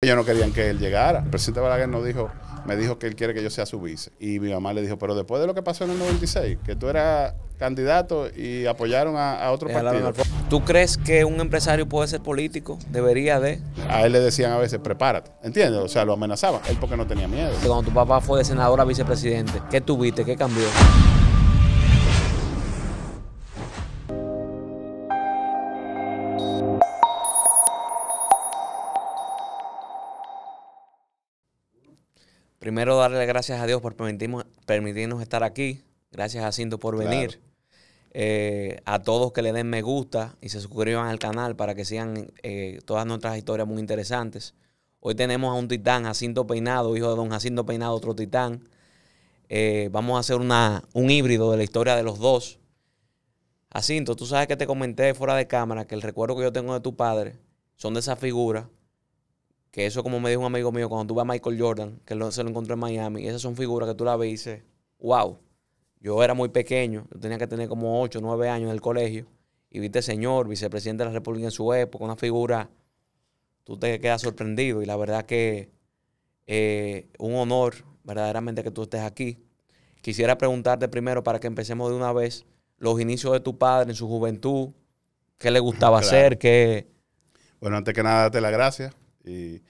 Ellos no querían que él llegara. El presidente Balaguer dijo, me dijo que él quiere que yo sea su vice. Y mi mamá le dijo, pero después de lo que pasó en el 96, que tú eras candidato y apoyaron a, otro partido. ¿Tú crees que un empresario puede ser político? Debería de. A él le decían a veces, prepárate. ¿Entiendes? O sea, lo amenazaban. Él porque no tenía miedo. Cuando tu papá fue de senador vicepresidente, ¿qué tuviste? ¿Qué cambió? Primero darle gracias a Dios por permitirnos, estar aquí. Gracias a por venir. Eh, a todos que le den me gusta y se suscriban al canal para que sean eh, todas nuestras historias muy interesantes. Hoy tenemos a un titán, Jacinto Peinado, hijo de don Jacinto Peinado, otro titán. Eh, vamos a hacer una, un híbrido de la historia de los dos. Jacinto, tú sabes que te comenté fuera de cámara que el recuerdo que yo tengo de tu padre son de esa figura que eso, como me dijo un amigo mío, cuando tú a Michael Jordan, que se lo encontró en Miami, esas son figuras que tú la ves y dices, wow, yo era muy pequeño, yo tenía que tener como 8, 9 años en el colegio, y viste señor, vicepresidente de la República en su época, una figura, tú te quedas sorprendido y la verdad que eh, un honor verdaderamente que tú estés aquí. Quisiera preguntarte primero para que empecemos de una vez los inicios de tu padre en su juventud, qué le gustaba hacer, qué... Bueno, antes que nada, darte la gracias y,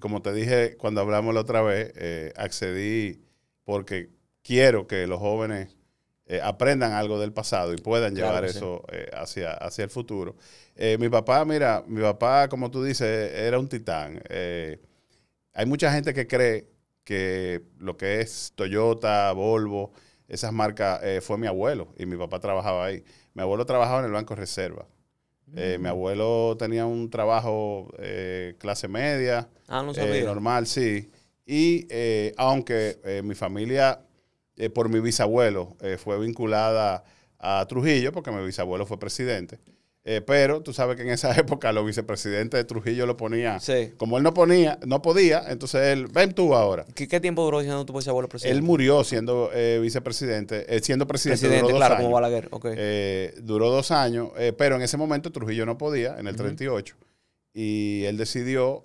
como te dije cuando hablamos la otra vez, eh, accedí porque quiero que los jóvenes eh, aprendan algo del pasado y puedan llevar eso eh, hacia, hacia el futuro. mi papá, mira, mi papá, como tú dices, e, era un titán. hay mucha gente que cree que lo que es Toyota, Volvo, esas marcas, fue mi abuelo y mi papá trabajaba ahí. Mi abuelo trabajaba en el Banco Reserva. Eh, mi abuelo tenía un trabajo eh, clase media. Ah, eh, normal, sí. Y aunque mi familia, por mi bisabuelo, fue vinculada a Trujillo, porque mi bisabuelo fue presidente. Eh, pero tú sabes que en esa época los vicepresidentes de Trujillo lo ponía. Sí. Como él no ponía, no podía, entonces él, ven tú ahora. ¿Qué, tiempo duró siendo tu abuelo presidente? Él murió siendo eh, vicepresidente, eh, siendo presidente, duró dos años. como Balaguer, Duró dos años, pero en ese momento Trujillo no podía, en el 38. Y él decidió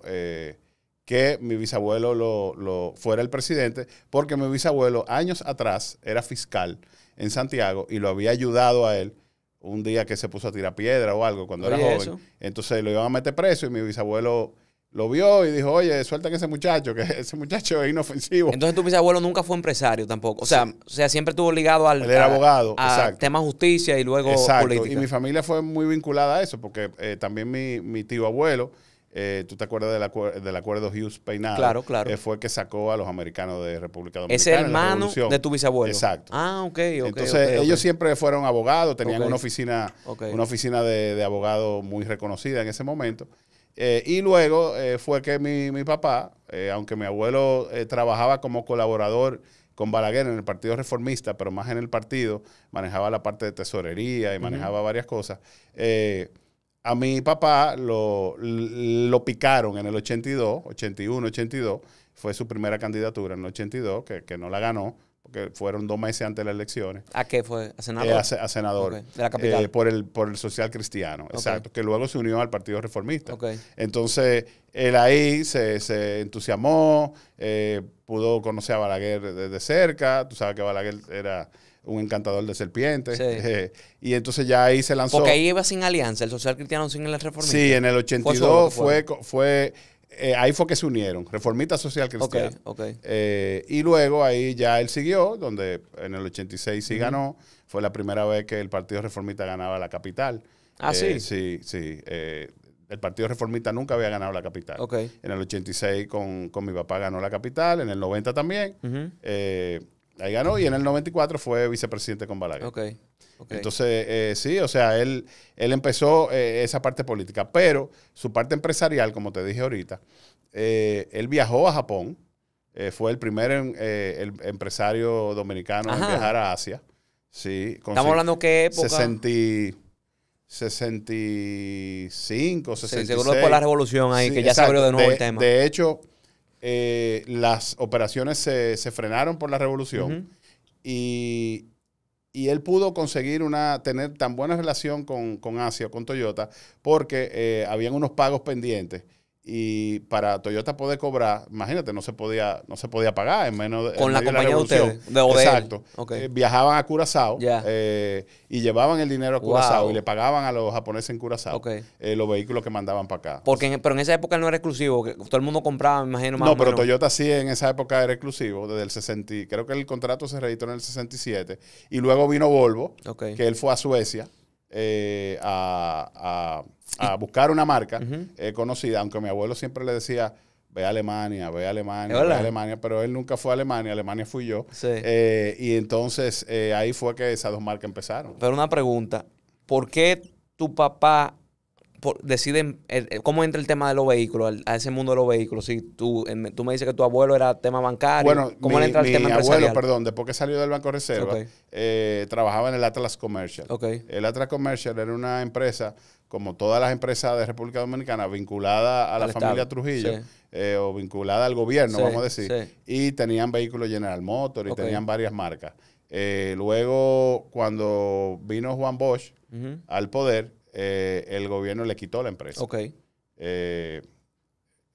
que mi bisabuelo lo, fuera el presidente, porque mi bisabuelo años atrás era fiscal en Santiago y lo había ayudado a él un día que se puso a tirar piedra o algo cuando era joven. Entonces lo iban a meter preso y mi bisabuelo lo vio y dijo, oye, suelten a ese muchacho, que ese muchacho es inofensivo. Entonces tu bisabuelo nunca fue empresario tampoco. O sea, o sea siempre estuvo ligado al... Él era abogado, a justicia y luego exacto. Y mi familia fue muy vinculada a eso, porque eh, también mi, mi tío abuelo eh, ¿Tú te acuerdas del, del acuerdo Hughes Peinado? Claro, claro. Eh, fue que sacó a los americanos de República Dominicana. Ese hermano de tu bisabuelo. Exacto. Ah, ok, ok. Entonces, ellos siempre fueron abogados, tenían una oficina, una oficina de, abogado abogados muy reconocida en ese momento. Eh, y luego fue que mi, papá, aunque mi abuelo trabajaba como colaborador con Balaguer en el Partido Reformista, pero más en el partido, manejaba la parte de tesorería y manejaba varias cosas a mi papá lo, lo picaron en el 82, 81, 82. Fue su primera candidatura en el 82, que, que no la ganó, porque fueron dos meses antes de las elecciones. ¿A qué fue? ¿A senador? Eh, a, senador. De la capital. Eh, por, el, por el social cristiano, exacto, que luego se unió al Partido Reformista. Entonces, él ahí se, entusiasmó, eh, pudo conocer a Balaguer de cerca. Tú sabes que Balaguer era un encantador de serpientes. y entonces ya ahí se lanzó. Porque ahí iba sin alianza, el social cristiano sin el reformista. Sí, en el 82 fue, fue, eh, ahí fue que se unieron, reformista social cristiano. Okay, okay. Eh, y luego ahí ya él siguió, donde en el 86 sí ganó. Fue la primera vez que el Partido Reformista ganaba la capital. Ah, eh, sí. Sí, sí. el Partido Reformista nunca había ganado la capital. En el 86 con, mi papá ganó la capital, en el 90 también. Ahí ganó y en el 94 fue vicepresidente con Balaguer. Ok. Entonces, eh, sí, o sea, él, él empezó eh, esa parte política, pero su parte empresarial, como te dije ahorita, eh, él viajó a Japón, fue el primer em, em, empresario dominicano en viajar a Asia. Sí, Estamos hablando qué época. 65, 66. Sí, seguro de la revolución ahí, que ya se abrió de nuevo el tema. De hecho, eh, las operaciones se, frenaron por la revolución y, él pudo conseguir una, tener tan buena relación con, Asia, con Toyota, porque eh, habían unos pagos pendientes y para Toyota poder cobrar, imagínate, no se podía, no se podía pagar en menos de, Con la compañía de, ustedes, de Exacto. Eh, viajaban a Curazao eh, y llevaban el dinero a Curazao y le pagaban a los japoneses en Curazao eh, los vehículos que mandaban para acá. Porque pero en esa época no era exclusivo, todo el mundo compraba, me imagino. no, pero Toyota sí en esa época era exclusivo, desde el 60, creo que el contrato se registró en el 67 y luego vino Volvo, que él fue a Suecia eh, a, buscar una marca eh, conocida, aunque mi abuelo siempre le decía, ve a Alemania, ve a Alemania, ve a Alemania, pero él nunca fue a Alemania, Alemania fui yo. Eh, y entonces ahí fue que esas dos marcas empezaron. Pero una pregunta, ¿por qué tu papá deciden eh, eh, cómo entra el tema de los vehículos, a ese mundo de los vehículos? Si tú, tú me dices que tu abuelo era tema bancario, bueno, ¿cómo entra el mi abuelo, perdón, después que salió del Banco Reserva, eh, trabajaba en el Atlas Commercial. El Atlas Commercial era una empresa, como todas las empresas de República Dominicana, vinculada a la familia Trujillo. o vinculada al gobierno, vamos a decir, y tenían vehículos General Motors y tenían varias marcas. luego, cuando vino Juan Bosch al poder, eh, el gobierno le quitó la empresa. Ok. Eh,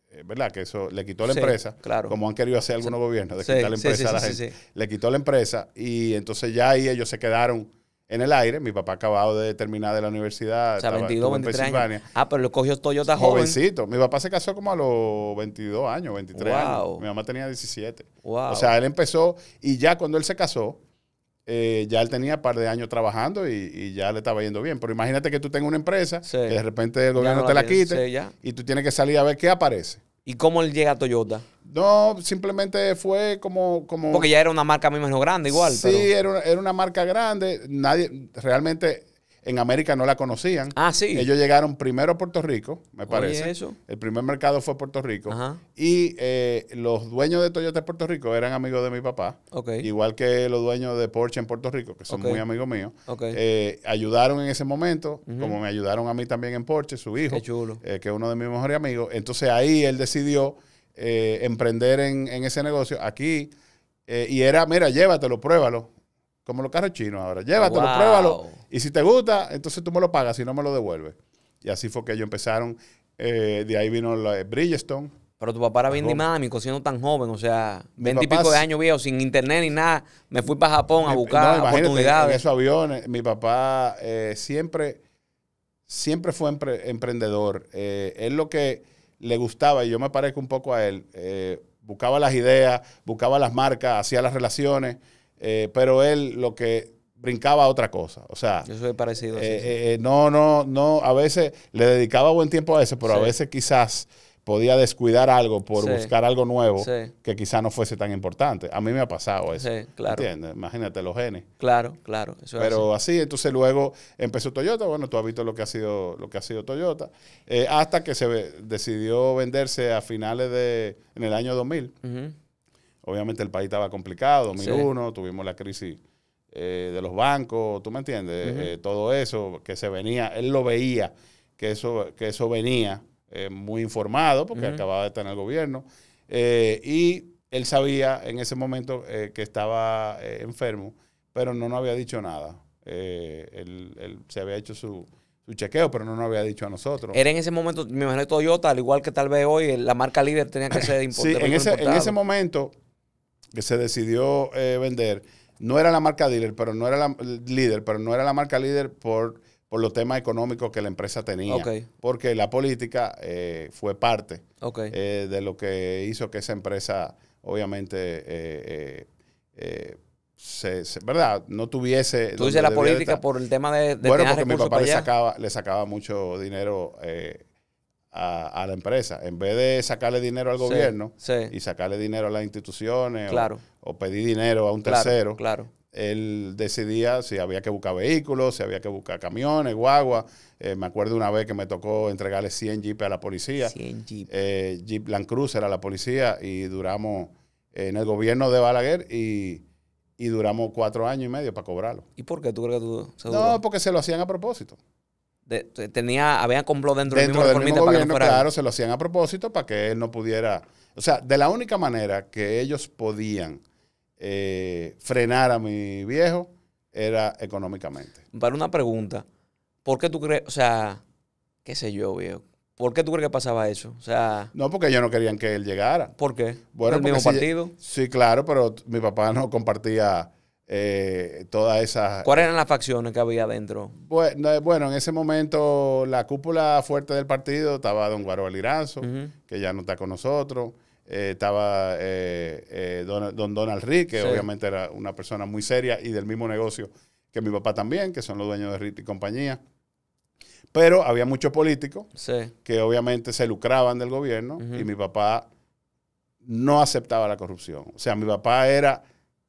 eh, ¿Verdad? Que eso le quitó la empresa, claro. como han querido hacer algunos gobiernos, de quitar la empresa Le quitó la empresa y entonces ya ahí ellos se quedaron en el aire. Mi papá acabado de terminar de la universidad. O sea, 22, 23 Ah, pero lo cogió Toyota Jovencito. Joven. Mi papá se casó como a los 22 años, 23 años. Mi mamá tenía 17. O sea, él empezó y ya cuando él se casó, eh, ya él tenía un par de años trabajando y, ya le estaba yendo bien. Pero imagínate que tú tengas una empresa, que de repente el gobierno te la quite y tú tienes que salir a ver qué aparece. ¿Y cómo él llega a Toyota? No, simplemente fue como, como... Porque ya era una marca, mí grande igual. Sí, era, una, era una marca grande. Nadie, realmente en América no la conocían. Ah, sí. Ellos llegaron primero a Puerto Rico, me parece. Eso. El primer mercado fue Puerto Rico. Ajá. Y eh, los dueños de Toyota de Puerto Rico eran amigos de mi papá. Okay. Igual que los dueños de Porsche en Puerto Rico, que son muy amigos míos. Okay. Eh, ayudaron en ese momento, como me ayudaron a mí también en Porsche, su hijo. Qué chulo. Eh, que es uno de mis mejores amigos. Entonces ahí él decidió emprender en, en, ese negocio aquí. y era, mira, llévatelo, pruébalo. Como los carros chinos ahora. Llévatelo, pruébalo. Y si te gusta, entonces tú me lo pagas, si no me lo devuelves. Y así fue que ellos empezaron. Eh, de ahí vino la Bridgestone. Pero tu papá era bien dinámico, siendo tan joven, o sea, veintipico de años viejo, sin internet ni nada. Me fui para Japón a buscar oportunidades. En esos aviones, mi papá eh, siempre, siempre fue emprendedor. Eh, él lo que le gustaba, y yo me parezco un poco a él, eh, buscaba las ideas, buscaba las marcas, hacía las relaciones. Eh, pero él lo que brincaba a otra cosa. O sea. parecido. Eh, eh, no, no, no. A veces le dedicaba buen tiempo a eso, pero a veces quizás podía descuidar algo por buscar algo nuevo que quizás no fuese tan importante. A mí me ha pasado eso. claro. ¿Entiendes? Imagínate los genes. Claro, claro. pero así. entonces luego empezó Toyota. Bueno, tú has visto lo que ha sido, lo que ha sido Toyota. hasta que se decidió venderse a finales de. en el año 2000 obviamente el país estaba complicado, 2001, tuvimos la crisis eh, de los bancos, ¿tú me entiendes? Eh, todo eso que se venía, él lo veía, que eso, que eso venía eh, muy informado, porque acababa de estar en el gobierno, y él sabía en ese momento que estaba enfermo, pero no nos había dicho nada. Él, se había hecho su, chequeo, pero no nos había dicho a nosotros. Era en ese momento, me imagino Toyota, al igual que tal vez hoy, la marca líder tenía que ser importante. sí, en ese, en ese momento que se decidió eh, vender, no era la marca líder pero no era líder, pero no era la marca líder por, por los temas económicos que la empresa tenía. Porque la política eh, fue parte eh, de lo que hizo que esa empresa, obviamente, ¿verdad? No tuviese... Tú la política por el tema de... de bueno, porque mi papá le sacaba, le sacaba mucho dinero eh, a, la empresa. En vez de sacarle dinero al gobierno y sacarle dinero a las instituciones o, pedir dinero a un tercero, él decidía si había que buscar vehículos, si había que buscar camiones, guagua. Eh, me acuerdo una vez que me tocó entregarle 100 jeeps a la policía. 100 eh, jeep. Land Cruiser a la policía y duramos en el gobierno de Balaguer y duramos cuatro años y medio para cobrarlo. ¿Y por qué tú crees que tú No, porque se lo hacían a propósito tenía, había complot dentro, del mismo, para que claro, se lo hacían a propósito para que él no pudiera... O sea, de la única manera que ellos podían eh, frenar a mi viejo era económicamente. Para una pregunta, ¿por qué tú crees, o sea, qué sé yo, viejo? ¿Por qué tú crees que pasaba eso? O sea, no, porque ellos no querían que él llegara. ¿Por qué? Bueno, ¿El mismo partido? Sí, claro, pero mi papá no compartía eh, todas esas... Eh, ¿Cuáles eran las facciones que había adentro? Bueno, bueno, en ese momento la cúpula fuerte del partido estaba don Guaro Aliranzo, que ya no está con nosotros. Eh, estaba don, Donald Rick, que obviamente era una persona muy seria y del mismo negocio que mi papá también, que son los dueños de Rick y compañía. Pero había muchos políticos que obviamente se lucraban del gobierno y mi papá no aceptaba la corrupción. O sea, mi papá era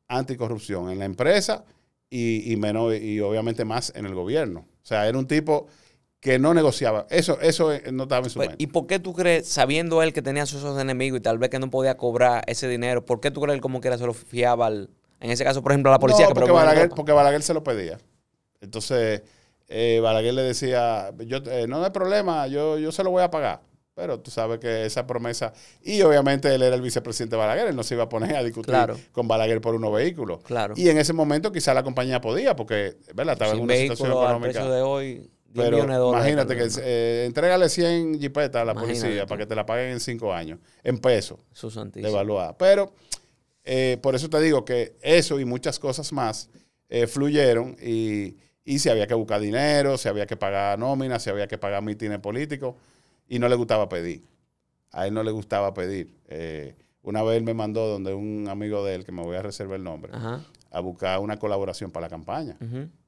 anticorrupción en la empresa y, menos, y obviamente más en el gobierno. O sea, era un tipo que no negociaba. Eso, eso eh, no estaba en su pues, mente. ¿Y por qué tú crees, sabiendo él que tenía sus enemigos y tal vez que no podía cobrar ese dinero, por qué tú crees él como que era se lo fiaba en ese caso, por ejemplo, a la policía? porque, Balaguer, se lo pedía. Entonces, eh, Balaguer le decía, yo, eh, no hay problema, yo, yo se lo voy a pagar. Pero tú sabes que esa promesa. Y obviamente él era el vicepresidente Balaguer, él no se iba a poner a discutir con Balaguer por unos vehículos. Y en ese momento quizá la compañía podía, porque ¿verdad? estaba en una situación económica. precio de hoy, millones de dólares. Imagínate que eh, entregale entrégale 100 jipetas a la policía para que te la paguen en 5 años, en pesos. Su Devaluada. Pero eh, por eso te digo que eso y muchas cosas más eh, fluyeron y, y se había que buscar dinero, se había que pagar nóminas, se había que pagar mítines políticos y no le gustaba pedir. A él no le gustaba pedir. Eh, una vez él me mandó donde un amigo de él, que me voy a reservar el nombre, a buscar una colaboración para la campaña.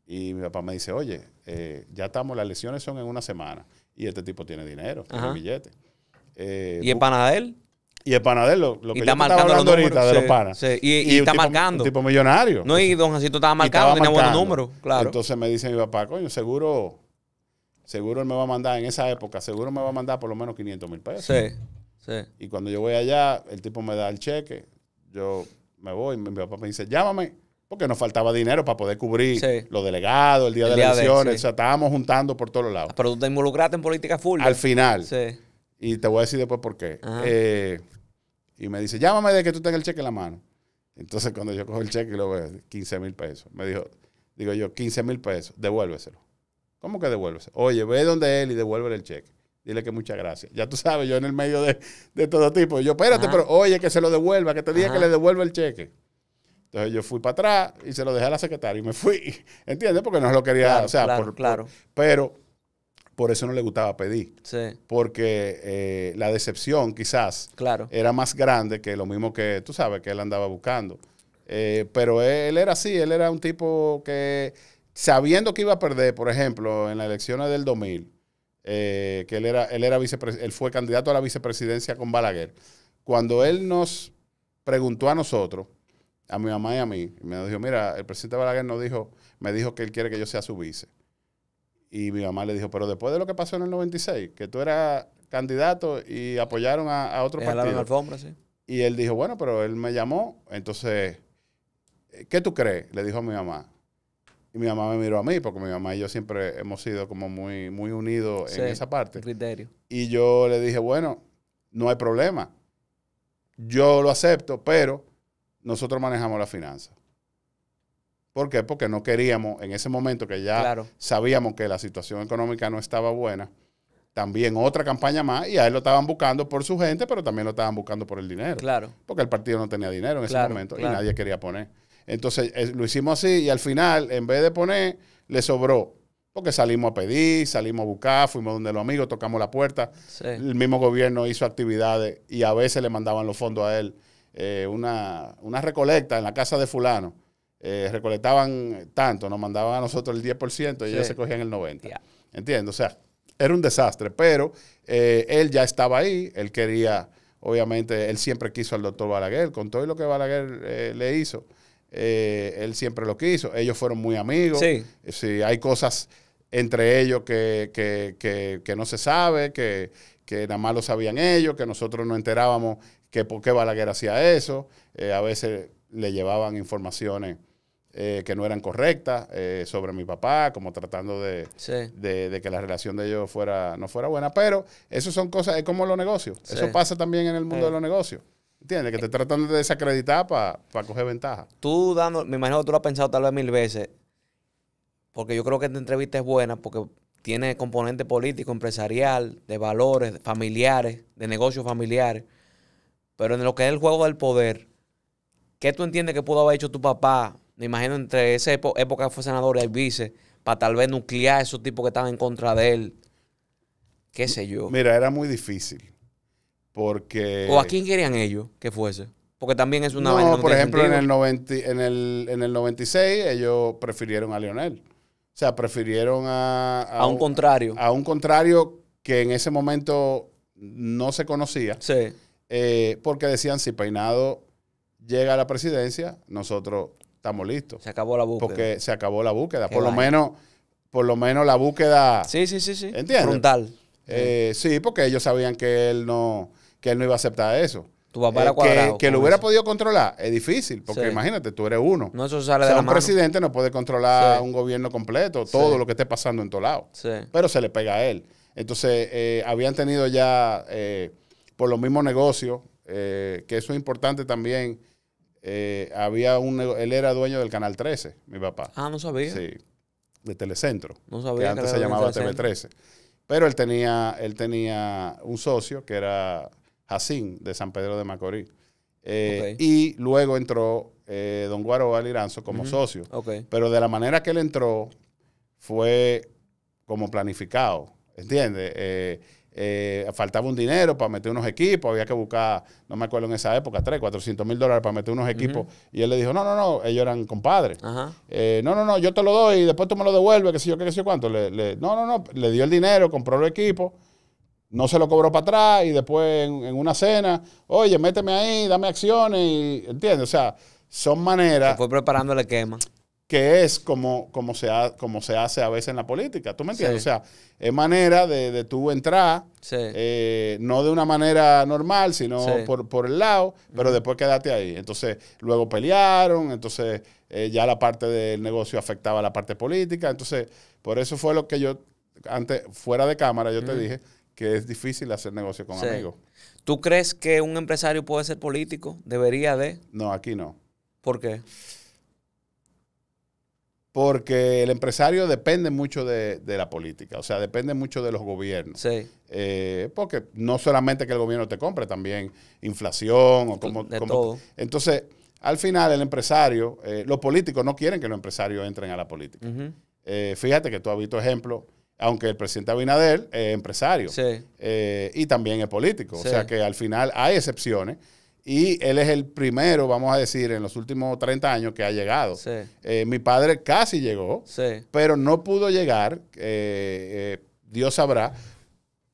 Y mi papá me dice, oye, eh, ya estamos, las elecciones son en una semana. Y este tipo tiene dinero, tiene billetes. Eh, ¿Y el pana Y el panadero de él, lo, que yo estaba los números, los panas. Y, está marcando. tipo millonario. No, y don Jacinto estaba marcando, tenía buenos números, claro. Entonces me dice mi papá, coño, seguro seguro él me va a mandar en esa época, seguro me va a mandar por lo menos 500 mil pesos. Sí, sí. Y cuando yo voy allá, el tipo me da el cheque, yo me voy, mi papá me dice, llámame, porque nos faltaba dinero para poder cubrir los delegados, el día de las elecciones, o sea, estábamos juntando por todos lados. Pero tú te involucraste en política full. Al final. Sí. Y te voy a decir después por qué. Eh, y me dice, llámame de que tú tengas el cheque en la mano. Entonces, cuando yo cojo el cheque y lo veo, 15 mil pesos. Me dijo, digo yo, 15 mil pesos, devuélveselo. ¿Cómo que devuelves, Oye, ve donde él y devuelve el cheque. Dile que muchas gracias. Ya tú sabes, yo en el medio de, todo tipo. Yo, espérate, pero oye, que se lo devuelva, que te diga que le devuelva el cheque. Entonces yo fui para atrás y se lo dejé a la secretaria y me fui. ¿Entiendes? Porque no lo quería. o sea, claro, por, claro. pero por eso no le gustaba pedir. Sí. Porque eh, la decepción quizás era más grande que lo mismo que tú sabes que él andaba buscando. Eh, pero él era así, él era un tipo que sabiendo que iba a perder, por ejemplo, en las elecciones del 2000, eh, que él era, él era él fue candidato a la vicepresidencia con Balaguer, cuando él nos preguntó a nosotros, a mi mamá y a mí, me dijo, mira, el presidente Balaguer nos dijo, me dijo que él quiere que yo sea su vice. Y mi mamá le dijo, pero después de lo que pasó en el 96, que tú eras candidato y apoyaron a, otro partido. Alfombra, sí. Y él dijo, bueno, pero él me llamó, entonces, ¿qué tú crees? Le dijo a mi mamá. Y mi mamá me miró a mí, porque mi mamá y yo siempre hemos sido como muy, muy unidos en esa parte. Criterio. Y yo le dije, bueno, no hay problema. Yo lo acepto, pero nosotros manejamos la finanza. ¿Por qué? Porque no queríamos, en ese momento que ya sabíamos que la situación económica no estaba buena, también otra campaña más, y a él lo estaban buscando por su gente, pero también lo estaban buscando por el dinero. Claro. Porque el partido no tenía dinero en ese momento y nadie quería poner. Entonces eh, lo hicimos así y al final, en vez de poner, le sobró. Porque salimos a pedir, salimos a buscar, fuimos donde los amigos, tocamos la puerta. El mismo gobierno hizo actividades y a veces le mandaban los fondos a él. Eh, una, recolecta en la casa de fulano. Eh, recolectaban tanto, nos mandaban a nosotros el 10% y ellos se cogían el 90%. entiendes Entiendo, o sea, era un desastre, pero él ya estaba ahí, él quería, obviamente, él siempre quiso al doctor Balaguer, con todo lo que Balaguer le hizo. Eh, él siempre lo quiso. Ellos fueron muy amigos. Sí. hay cosas entre ellos que, que, que, no se sabe, que, nada más lo sabían ellos, que nosotros no enterábamos que por qué Balaguer hacía eso. Eh, a veces le llevaban informaciones eh, que no eran correctas sobre mi papá, como tratando de, que la relación de ellos fuera, no fuera buena. Pero eso son cosas, es como los negocios. Eso pasa también en el mundo de los negocios. ¿Entiendes? Que te tratan de desacreditar para coger ventaja. Tú dando, me imagino que tú lo has pensado tal vez mil veces, porque yo creo que esta entrevista es buena, porque tiene componente político, empresarial, de valores, familiares, de negocios familiares. Pero en lo que es el juego del poder, ¿qué tú entiendes que pudo haber hecho tu papá? Me imagino entre esa época que fue senador y el vice, para tal vez nuclear a esos tipos que estaban en contra de él. ¿Qué sé yo? Mira, era muy difícil. Porque. ¿O a quién querían ellos que fuese? Porque también es una. No, por ejemplo, en el, 90, en, el, en el 96 ellos prefirieron a Lionel. O sea, prefirieron a. A, un, contrario. A un contrario que en ese momento no se conocía. Sí. Eh, porque decían: si Peinado llega a la presidencia, nosotros estamos listos. Se acabó la búsqueda. Porque se acabó la búsqueda. por lo menos, por lo menos la búsqueda. Sí, sí, sí, sí. ¿Entiendes? Frontal. Eh, sí, porque ellos sabían que él no que él no iba a aceptar eso. Tu papá era eh, cuadrado. Que, lo hubiera podido controlar es difícil, porque imagínate, tú eres uno. No, eso sale de la un presidente no puede controlar un gobierno completo, todo lo que esté pasando en todo lado. Pero se le pega a él. Entonces, eh, habían tenido ya, eh, por los mismos negocios, que eso es importante también, había un, él era dueño del Canal 13, mi papá. Ah, no sabía. Sí, de Telecentro. No sabía. Que antes se llamaba TV13. Pero él tenía, él tenía un socio que era de San Pedro de Macorís. Eh, y luego entró eh, don Guaro Aliranzo como socio. Pero de la manera que él entró fue como planificado, ¿entiendes? Eh, faltaba un dinero para meter unos equipos, había que buscar, no me acuerdo en esa época, 3, 400 mil dólares para meter unos equipos. Y él le dijo, no, no, no, ellos eran compadres. no, no, no, yo te lo doy y después tú me lo devuelves, que si yo, qué sé cuánto. no, no, no, le dio el dinero, compró los equipos no se lo cobró para atrás y después en, una cena, oye, méteme ahí, dame acciones, y, ¿entiendes? O sea, son maneras... fue preparando quema. Que es como, como, se como se hace a veces en la política, ¿tú me entiendes? O sea, es manera de, de tú entrar, eh, no de una manera normal, sino por, por, el lado, pero después quedarte ahí. Entonces, luego pelearon, entonces eh, ya la parte del negocio afectaba a la parte política, entonces, por eso fue lo que yo, antes, fuera de cámara, yo te dije que es difícil hacer negocio con amigos. ¿Tú crees que un empresario puede ser político? ¿Debería de? No, aquí no. ¿Por qué? Porque el empresario depende mucho de, la política, o sea, depende mucho de los gobiernos. Sí. Eh, porque no solamente que el gobierno te compre, también inflación o como... De todo. Entonces, al final el empresario, eh, los políticos no quieren que los empresarios entren a la política. Eh, fíjate que tú has visto ejemplos aunque el presidente Abinader es empresario eh, y también es político. O sea que al final hay excepciones. Y él es el primero, vamos a decir, en los últimos 30 años que ha llegado. Eh, mi padre casi llegó, pero no pudo llegar, eh, Dios sabrá,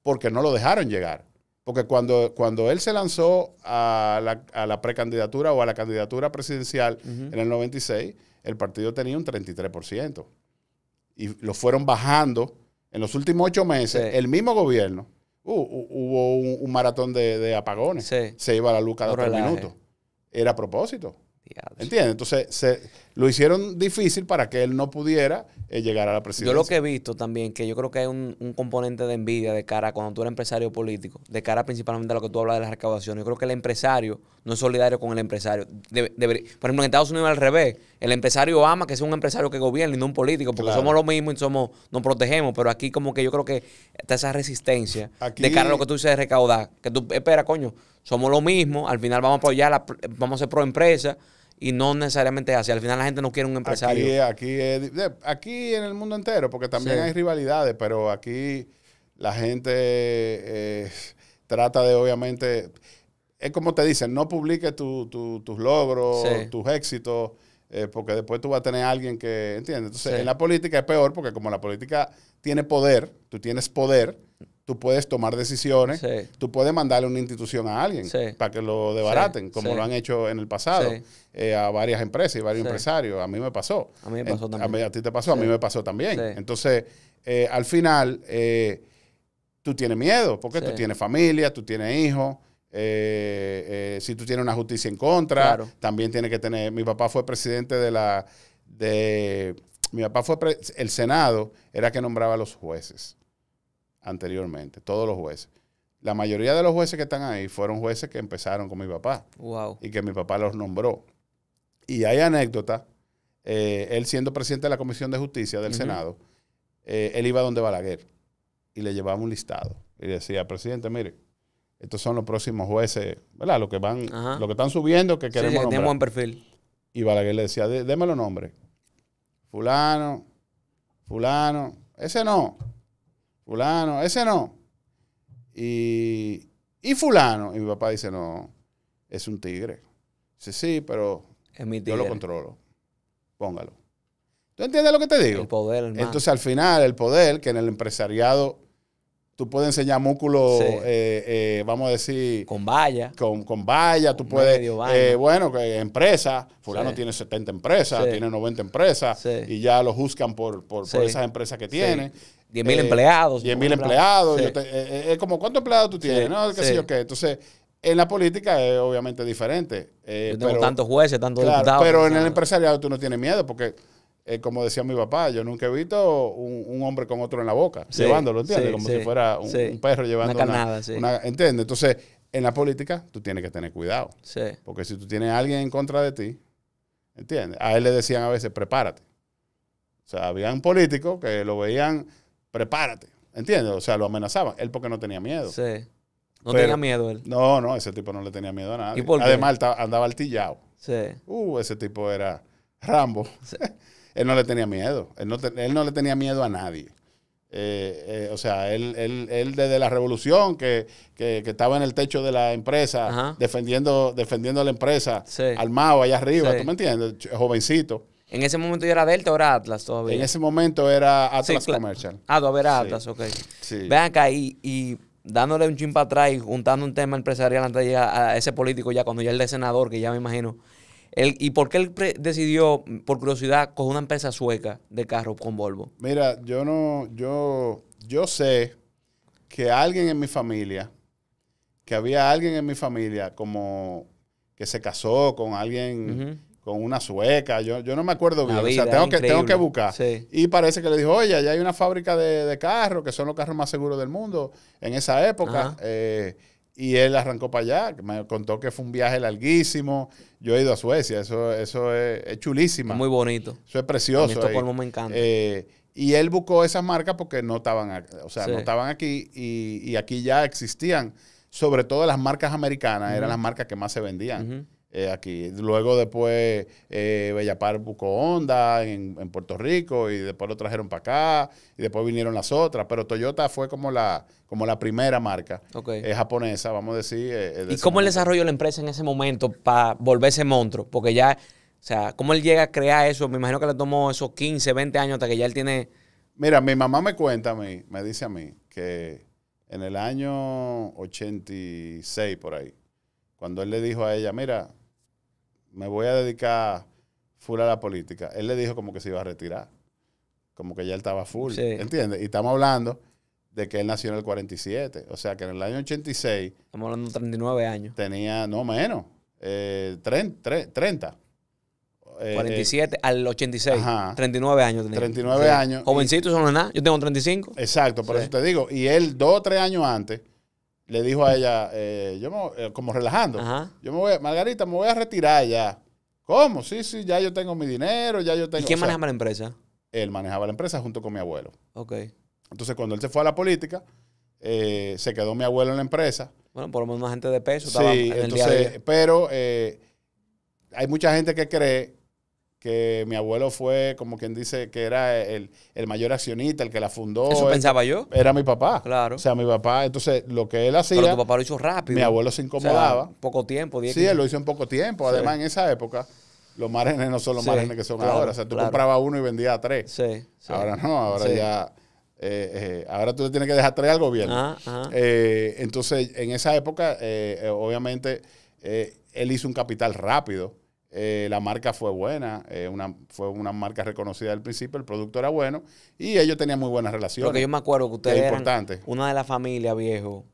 porque no lo dejaron llegar. Porque cuando, cuando él se lanzó a la, precandidatura o a la candidatura presidencial en el 96, el partido tenía un 33%. Y lo fueron bajando en los últimos ocho meses, el mismo gobierno, uh, uh, hubo un, maratón de, apagones. Se iba la luz cada tres minutos. Era a propósito. ¿Entiendes? Entonces, se, lo hicieron difícil para que él no pudiera eh, llegar a la presidencia. Yo lo que he visto también, que yo creo que hay un, componente de envidia de cara cuando tú eres empresario político, de cara principalmente a lo que tú hablas de las recaudaciones. Yo creo que el empresario no es solidario con el empresario. por ejemplo, en Estados Unidos al revés. El empresario ama que sea un empresario que gobierne y no un político, porque somos lo mismo y somos, nos protegemos. Pero aquí como que yo creo que está esa resistencia de cara a lo que tú dices de recaudar. Que tú, espera, coño, somos lo mismo, al final vamos a apoyar, la, vamos a ser pro empresa y no necesariamente así. Al final la gente no quiere un empresario. Aquí, aquí, en el mundo entero, porque también hay rivalidades, pero aquí la gente eh, trata de obviamente, es como te dicen, no publiques tus logros, tus éxitos. Eh, porque después tú vas a tener alguien que, ¿entiendes? Entonces, en la política es peor porque como la política tiene poder, tú tienes poder, tú puedes tomar decisiones, tú puedes mandarle una institución a alguien para que lo debaraten, como lo han hecho en el pasado eh, a varias empresas y varios empresarios. A mí me pasó. A mí me pasó también. A, ti te pasó, a mí me pasó también. Entonces, eh, al final, eh, tú tienes miedo, porque tú tienes familia, tú tienes hijos. si tú tienes una justicia en contra, también tienes que tener. Mi papá fue presidente de la. de Mi papá fue. El Senado era que nombraba a los jueces anteriormente, todos los jueces. La mayoría de los jueces que están ahí fueron jueces que empezaron con mi papá. Wow. Y que mi papá los nombró. Y hay anécdota eh, él siendo presidente de la Comisión de Justicia del Senado, eh, él iba donde Balaguer y le llevaba un listado. Y decía, presidente, mire, estos son los próximos jueces, ¿verdad? Los que van, los que están subiendo, que queremos nombrar. perfil. Y Balaguer le decía, démelo los nombres. Fulano, fulano, ese no fulano, ese no. Y, fulano. Y mi papá dice, no, es un tigre. Dice, sí, pero yo lo controlo. Póngalo. ¿Tú entiendes lo que te digo? El poder, Entonces, al final, el poder, que en el empresariado tú puedes enseñar músculo, eh, eh, vamos a decir... Con valla. Con, con valla, tú puedes... Eh, bueno, que empresa, fulano tiene 70 empresas, tiene 90 empresas, y ya lo juzgan por, por, por esas empresas que tiene. 10.000 mil eh, empleados. 10.000 mil empleados. Es eh, eh, como, ¿cuántos empleados tú tienes? ¿No? ¿Qué sí. yo qué? Entonces, en la política es obviamente diferente. yo tengo tantos jueces, tantos diputados. Pero en el empresariado tú no tienes miedo porque, como decía mi papá, yo nunca he visto un, hombre con otro en la boca, llevándolo, ¿entiendes? como si fuera un, perro llevando una ¿Entiendes? Entonces, en la política tú tienes que tener cuidado. Porque si tú tienes a alguien en contra de ti, ¿entiendes? A él le decían a veces, prepárate. O sea, había un político que lo veían prepárate. ¿Entiendes? O sea, lo amenazaba, Él porque no tenía miedo. Sí. No tenía miedo él. No, no, ese tipo no le tenía miedo a nada, Además, andaba altillado. Sí. Uh, ese tipo era Rambo. él no le tenía miedo. Él no, le tenía miedo a nadie. Eh, eh, o sea, él, él, él, desde la revolución que, estaba en el techo de la empresa, defendiendo, defendiendo la empresa, armado al allá arriba, ¿tú me entiendes? Jovencito. En ese momento ya era Delta o era Atlas todavía. En ese momento era Atlas Commercial. Ah, todavía era Atlas, ok. Sí. Ven acá y, y dándole un chin para atrás y juntando un tema empresarial antes de llegar a ese político ya, cuando ya el es senador, que ya me imagino. Él, ¿Y por qué él decidió, por curiosidad, coger una empresa sueca de carro con Volvo? Mira, yo no, yo, yo sé que alguien en mi familia, que había alguien en mi familia como que se casó con alguien con una sueca, yo, no me acuerdo bien, o sea, tengo que, tengo que buscar. Y parece que le dijo, oye, allá hay una fábrica de, de, carros, que son los carros más seguros del mundo en esa época. Eh, y él arrancó para allá, me contó que fue un viaje larguísimo. Yo he ido a Suecia, eso, eso es, chulísima. muy bonito. Eso es precioso. A mí me encanta. Eh, y él buscó esas marcas porque no estaban, o sea, no estaban aquí y, aquí ya existían, sobre todo las marcas americanas, eran las marcas que más se vendían. Eh, aquí. Luego después eh, Bellapar buscó onda en, Puerto Rico y después lo trajeron para acá y después vinieron las otras. Pero Toyota fue como la, como la primera marca eh, japonesa, vamos a decir. Eh, ¿Y cómo él desarrolló la empresa en ese momento para volverse monstruo? Porque ya, o sea, ¿cómo él llega a crear eso? Me imagino que le tomó esos 15, 20 años hasta que ya él tiene... Mira, mi mamá me cuenta a mí, me dice a mí que en el año 86 por ahí, cuando él le dijo a ella, mira, me voy a dedicar full a la política, él le dijo como que se iba a retirar. Como que ya él estaba full. ¿Entiendes? Y estamos hablando de que él nació en el 47. O sea que en el año 86. Estamos hablando de 39 años. Tenía, no menos, eh, 30. 47 eh, al 86. Ajá, 39 años tenía. 39 años. Jovencito, eso no nada. Yo tengo 35. Exacto, por eso te digo. Y él, dos o tres años antes le dijo a ella, eh, yo eh, como relajando, yo me voy, Margarita, me voy a retirar ya. ¿Cómo? Sí, sí, ya yo tengo mi dinero, ya yo tengo... ¿Y quién manejaba la empresa? Él manejaba la empresa junto con mi abuelo. Ok. Entonces, cuando él se fue a la política, eh, se quedó mi abuelo en la empresa. Bueno, por lo menos gente de peso. Estaba sí, pero hay mucha gente que cree que mi abuelo fue, como quien dice, que era el, mayor accionista, el que la fundó. Eso pensaba yo. Era mi papá. Claro. O sea, mi papá, entonces lo que él hacía. Pero tu papá lo hizo rápido. Mi abuelo se incomodaba. poco tiempo, Sí, él lo hizo en poco tiempo. Además, en esa época, los márgenes no son los márgenes que son ahora. O sea, tú comprabas uno y vendías tres. Sí, Ahora no, ahora ya. Eh, eh, ahora tú le tienes que dejar tres al gobierno. Ah, ah. Eh, entonces, en esa época, obviamente, él hizo un capital rápido eh, la marca fue buena, eh, fue una marca reconocida al principio, el producto era bueno y ellos tenían muy buenas relaciones. Porque yo me acuerdo que ustedes eran una de las familias, viejo.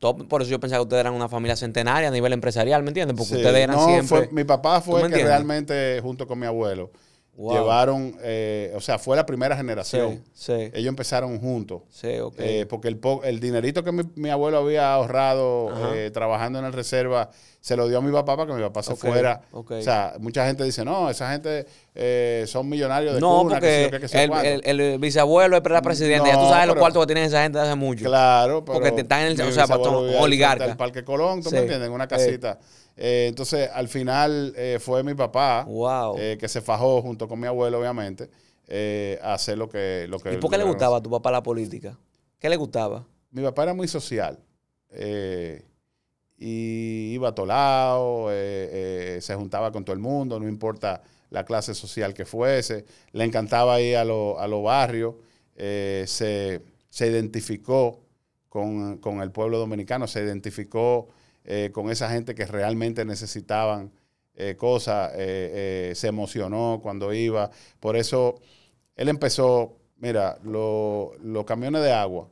Top, por eso yo pensaba que ustedes eran una familia centenaria a nivel empresarial, ¿me entiendes? Porque ustedes eran siempre... mi papá fue que realmente, junto con mi abuelo, Llevaron, eh, o sea, fue la primera generación. Ellos empezaron juntos. Eh, porque el, el dinerito que mi, abuelo había ahorrado eh, trabajando en la reserva se lo dio a mi papá para que mi papá se fuera. O sea, mucha gente dice, no, esa gente son millonarios de no, porque el, bisabuelo es presidente. ya tú sabes los cuartos que tienen esa gente hace mucho. Claro, Porque están en el, o sea, oligarca. El Parque Colón, tú me entiendes, en una casita. Eh, entonces, al final eh, fue mi papá eh, que se fajó junto con mi abuelo, obviamente, a hacer lo que... Lo ¿Y por qué le gustaba a tu papá la política? ¿Qué le gustaba? Mi papá era muy social. y iba a todos lados, se juntaba con todo el mundo, no importa la clase social que fuese. Le encantaba ir a los a barrios. se, identificó con, con el pueblo dominicano, se identificó eh, con esa gente que realmente necesitaban eh, cosas, eh, se emocionó cuando iba. Por eso él empezó, mira, los camiones de agua,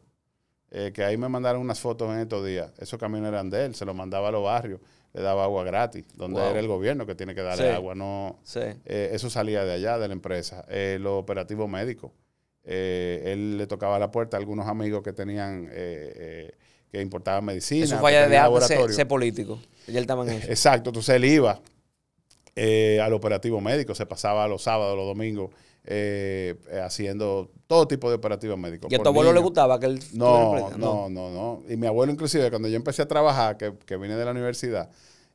que ahí me mandaron unas fotos en estos días, esos camiones eran de él, se los mandaba a los barrios, le daba agua gratis, donde era el gobierno que tiene que darle agua, no, eso salía de allá, de la empresa, los operativos médicos. él le tocaba la puerta a algunos amigos que tenían que importaba medicina. Eso falla de laboratorio. se político. Y él en Exacto, entonces él iba eh, al operativo médico, se pasaba los sábados, los domingos, eh, haciendo todo tipo de operativos médicos. ¿Y a tu abuelo le gustaba que él... No, no, no, no, Y mi abuelo inclusive, cuando yo empecé a trabajar, que, que vine de la universidad,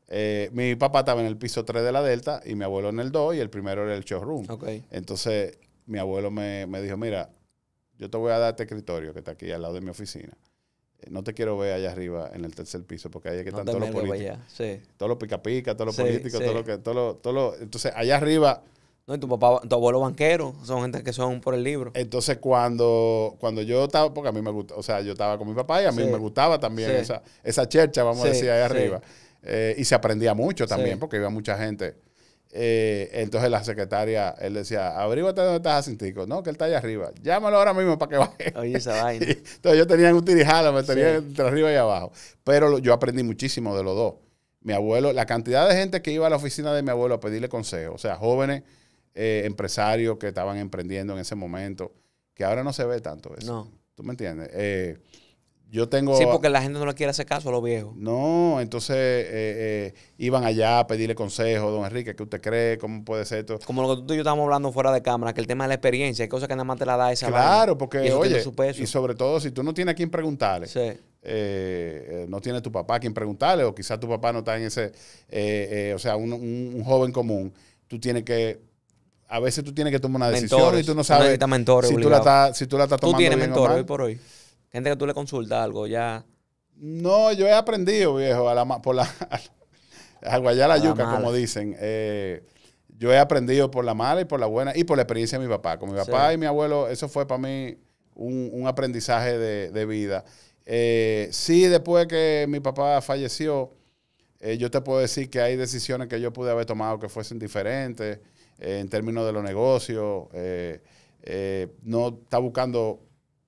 eh, mi papá estaba en el piso 3 de la Delta y mi abuelo en el 2 y el primero era el showroom. Okay. Entonces mi abuelo me, me dijo, mira, yo te voy a dar este escritorio que está aquí al lado de mi oficina no te quiero ver allá arriba en el tercer piso, porque ahí es que están todos los políticos. Sí. Todos los pica-pica, todos los políticos, todo todos los que. entonces, allá arriba. No, y tu papá, tu abuelo banquero, son gente que son por el libro. Entonces, cuando, cuando yo estaba, porque a mí me gusta, o sea, yo estaba con mi papá y a mí me gustaba también esa, esa chercha, vamos a decir, allá arriba. Eh, y se aprendía mucho también, porque iba mucha gente eh, entonces la secretaria, él decía, abrígate donde estás asintico No, que él está allá arriba. Llámalo ahora mismo para que baje. Oye, esa vaina. entonces yo tenía un tirijalo me tenía entre arriba y abajo. Pero yo aprendí muchísimo de los dos. Mi abuelo, la cantidad de gente que iba a la oficina de mi abuelo a pedirle consejo o sea, jóvenes eh, empresarios que estaban emprendiendo en ese momento, que ahora no se ve tanto eso. No. ¿Tú me entiendes? Eh, yo tengo... Sí, porque la gente no le quiere hacer caso a los viejos. No, entonces eh, eh, iban allá a pedirle consejo, don Enrique, ¿qué usted cree? ¿Cómo puede ser esto? Como lo que tú y yo estábamos hablando fuera de cámara, que el tema de la experiencia, hay cosas que nada más te la da esa Claro, porque, y oye, y sobre todo si tú no tienes a quien preguntarle. Eh, no tienes tu papá a quien preguntarle, o quizás tu papá no está en ese, o sea, un, un, joven común, tú tienes que a veces tú tienes que tomar una decisión y tú no sabes si, tú la estás, tú tomando. tienes bien hoy por hoy. Gente que tú le consultas algo ya. No, yo he aprendido, viejo, a la, por la, a guayar la yuca, como dicen. Eh, yo he aprendido por la mala y por la buena y por la experiencia de mi papá. Con mi papá y mi abuelo, eso fue para mí un, aprendizaje de, vida. Eh, sí, después que mi papá falleció, eh, yo te puedo decir que hay decisiones que yo pude haber tomado que fuesen diferentes en términos de los negocios. no está buscando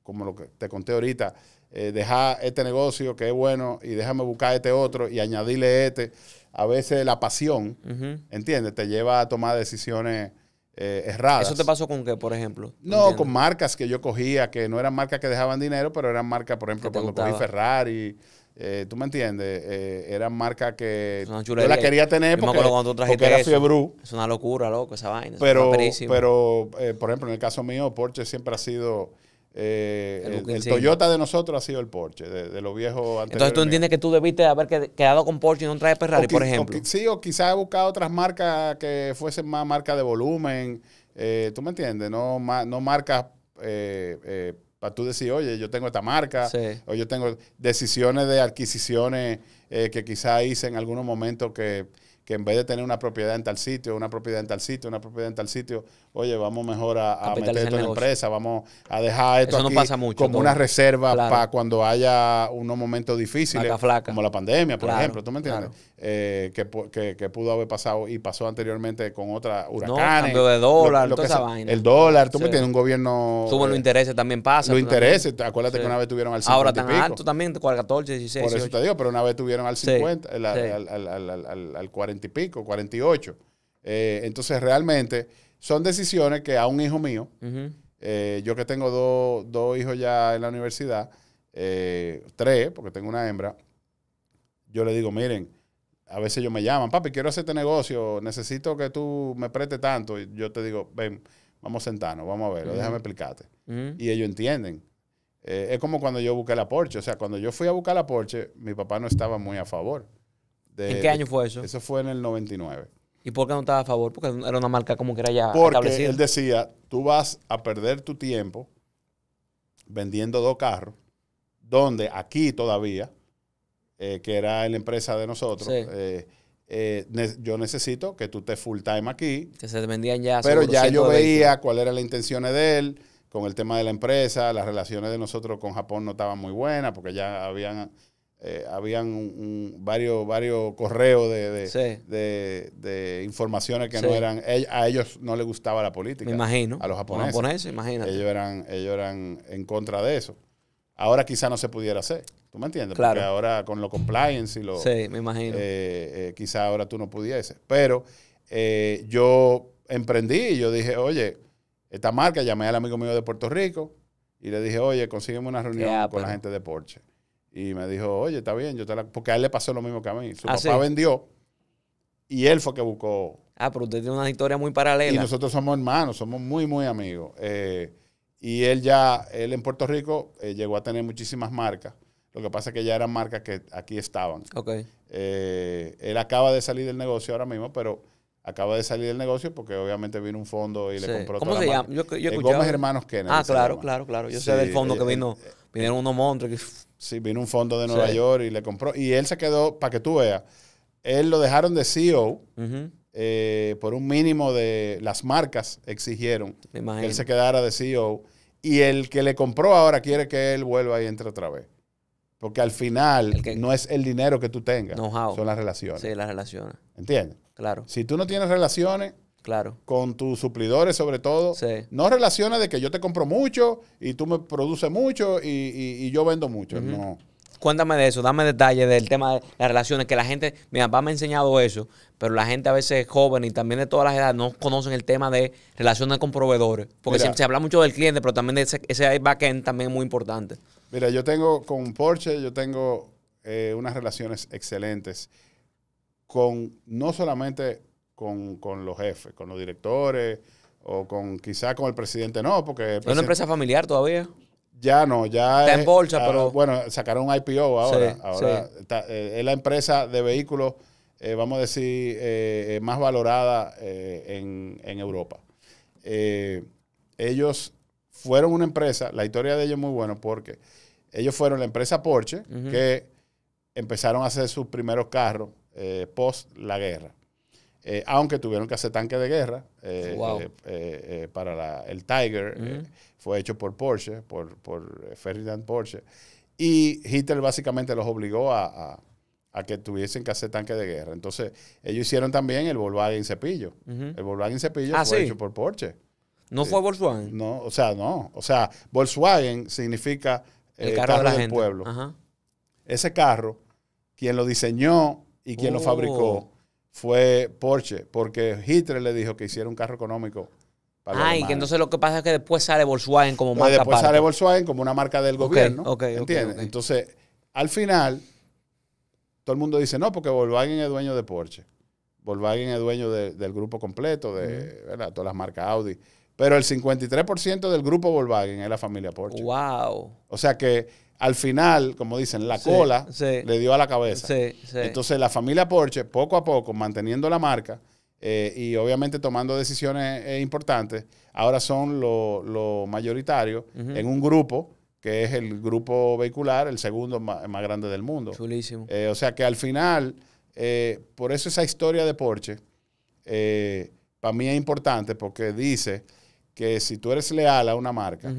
como lo que te conté ahorita, eh, dejar este negocio que es bueno y déjame buscar este otro y añadirle este. A veces la pasión, ¿entiendes? Te lleva a tomar decisiones eh, erradas. ¿Eso te pasó con qué, por ejemplo? No, con marcas que yo cogía, que no eran marcas que dejaban dinero, pero eran marcas, por ejemplo, cuando cogí Ferrari. Eh, ¿Tú me entiendes? eran marcas que yo la quería tener porque, era fiebre. Es una locura, loco, esa vaina. Pero, pero por ejemplo, en el caso mío, Porsche siempre ha sido eh, el, Toyota de nosotros ha sido el Porsche, de, los viejos Entonces tú entiendes que tú debiste haber quedado con Porsche y no traer Ferrari, por ejemplo. sí, o quizás he buscado otras marcas que fuesen más marcas de volumen. Eh, ¿Tú me entiendes? No, no marcas eh, eh, para tú decir, oye, yo tengo esta marca, o yo tengo decisiones de adquisiciones que quizás hice en algunos momentos que que en vez de tener una propiedad en tal sitio, una propiedad en tal sitio, una propiedad en tal sitio, oye, vamos mejor a, meter esto en la empresa, vamos a dejar esto como una reserva para cuando haya unos momentos difíciles, como la pandemia, por ejemplo, ¿tú me entiendes? eh, que, pudo haber pasado y pasó anteriormente con otra. huracanes. No, cambio de dólar, toda esa vaina. El dólar, tú que me tienes un gobierno. Suben los eh, intereses también pasa. Los intereses, acuérdate que una vez tuvieron al 50. Ahora tan alto también, 14, 16. Por eso te digo, pero una vez tuvieron al 50, al, 40 y pico, 48. Eh, entonces, realmente son decisiones que a un hijo mío, eh, yo que tengo dos hijos ya en la universidad, tres, porque tengo una hembra, yo le digo, miren, a veces ellos me llaman, papi, quiero hacer este negocio, necesito que tú me preste tanto. Y yo te digo, ven, vamos a sentarnos, vamos a verlo, déjame explicarte. Y ellos entienden. Eh, es como cuando yo busqué la Porsche. O sea, cuando yo fui a buscar la Porsche, mi papá no estaba muy a favor. ¿En qué año fue eso? Eso fue en el 99. ¿Y por qué no estaba a favor? Porque era una marca como que era ya Porque él decía, tú vas a perder tu tiempo vendiendo dos carros, donde aquí todavía eh, que era la empresa de nosotros, eh, eh, yo necesito que tú estés full time aquí. Que se vendían ya. Pero ya yo veía cuál eran las intenciones de él con el tema de la empresa, las relaciones de nosotros con Japón no estaban muy buenas porque ya habían, habían varios, varios correos de, de, de, informaciones que no eran, a ellos no les gustaba la política. Me imagino. A los japoneses. Los japoneses, imagínate. Ellos eran, ellos eran en contra de eso ahora quizá no se pudiera hacer. ¿Tú me entiendes? Claro. Porque ahora con lo compliance y lo... Sí, me imagino. Eh, eh, quizá ahora tú no pudieses. Pero eh, yo emprendí y yo dije, oye, esta marca, llamé al amigo mío de Puerto Rico y le dije, oye, consígueme una reunión con la gente de Porsche. Y me dijo, oye, está bien, yo te la... Porque a él le pasó lo mismo que a mí. Su ah, papá vendió y él fue que buscó... Ah, pero usted tiene una historia muy paralela. Y nosotros somos hermanos, somos muy, muy amigos. Eh, y él ya, él en Puerto Rico eh, llegó a tener muchísimas marcas. Lo que pasa es que ya eran marcas que aquí estaban. Okay. Eh, él acaba de salir del negocio ahora mismo, pero acaba de salir del negocio porque obviamente vino un fondo y le compró ¿Cómo se llama? Yo, eh, Gómez Hermanos Kennedy. Ah, claro, claro, claro. Yo sé del fondo que vino. vinieron unos monstruos. Sí, vino un fondo de Nueva York y le compró. Y él se quedó, para que tú veas, él lo dejaron de CEO por un mínimo de las marcas exigieron que él se quedara de CEO y el que le compró ahora quiere que él vuelva y entre otra vez. Porque al final no es el dinero que tú tengas, son las relaciones. Sí, las relaciones. ¿Entiendes? Claro. Si tú no tienes relaciones, Claro. Con tus suplidores, sobre todo. No relaciones de que yo te compro mucho y tú me produces mucho y, yo vendo mucho. No. Cuéntame de eso, dame detalles del tema de las relaciones, que la gente, mi papá me ha enseñado eso, pero la gente a veces joven y también de todas las edades no conocen el tema de relaciones con proveedores. Porque se, habla mucho del cliente, pero también de ese, ese backend también es muy importante. Mira, yo tengo con Porsche, yo tengo eh, unas relaciones excelentes con no solamente con, los jefes, con los directores o con quizá con el presidente, no, porque... Es una empresa familiar todavía. Ya no, ya. Está en bolsa, ah, pero. Bueno, sacaron un IPO ahora. Eh, es la empresa de vehículos, eh, vamos a decir, eh, más valorada en, Europa. ellos fueron una empresa, la historia de ellos es muy buena porque ellos fueron la empresa Porsche que empezaron a hacer sus primeros carros post la guerra. aunque tuvieron que hacer tanques de guerra para el Tiger fue hecho por Porsche, por, eh, Ferdinand Porsche. Y Hitler básicamente los obligó a, que tuviesen que hacer tanque de guerra. Entonces, ellos hicieron también el Volkswagen Cepillo. El Volkswagen Cepillo ah, fue hecho por Porsche. ¿No fue Volkswagen? No, o sea, no. O sea, Volkswagen significa el eh, carro, del pueblo. Ese carro, quien lo diseñó y quien lo oh. fabricó fue Porsche, porque Hitler le dijo que hiciera un carro económico Ay, ah, y que entonces lo que pasa es que después sale Volkswagen como marca eh, marca. Después sale Volkswagen como una marca del gobierno. ¿Entiendes? entonces, al final, todo el mundo dice, no, porque Volkswagen es dueño de Porsche. Volkswagen es dueño del grupo completo, de todas las marcas Audi. Pero el 53% del grupo Volkswagen es la familia Porsche. ¡Wow! O sea que al final, como dicen, la cola le dio a la cabeza. Entonces la familia Porsche, poco a poco, manteniendo la marca, eh, y obviamente tomando decisiones eh, importantes, ahora son los mayoritarios en un grupo que es el grupo vehicular, el segundo más, grande del mundo. Eh, o sea que al final, por eso esa historia de Porsche, para mí es importante porque dice que si tú eres leal a una marca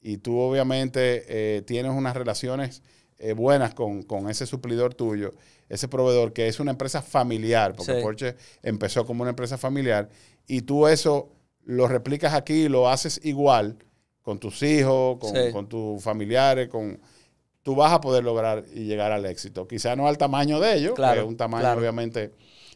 y tú obviamente tienes unas relaciones eh, buenas con, ese suplidor tuyo, ese proveedor, que es una empresa familiar, porque Porsche empezó como una empresa familiar, y tú eso lo replicas aquí, lo haces igual con tus hijos, con, tus familiares, con tú vas a poder lograr y llegar al éxito. Quizá no al tamaño de ellos, claro, que es un tamaño obviamente,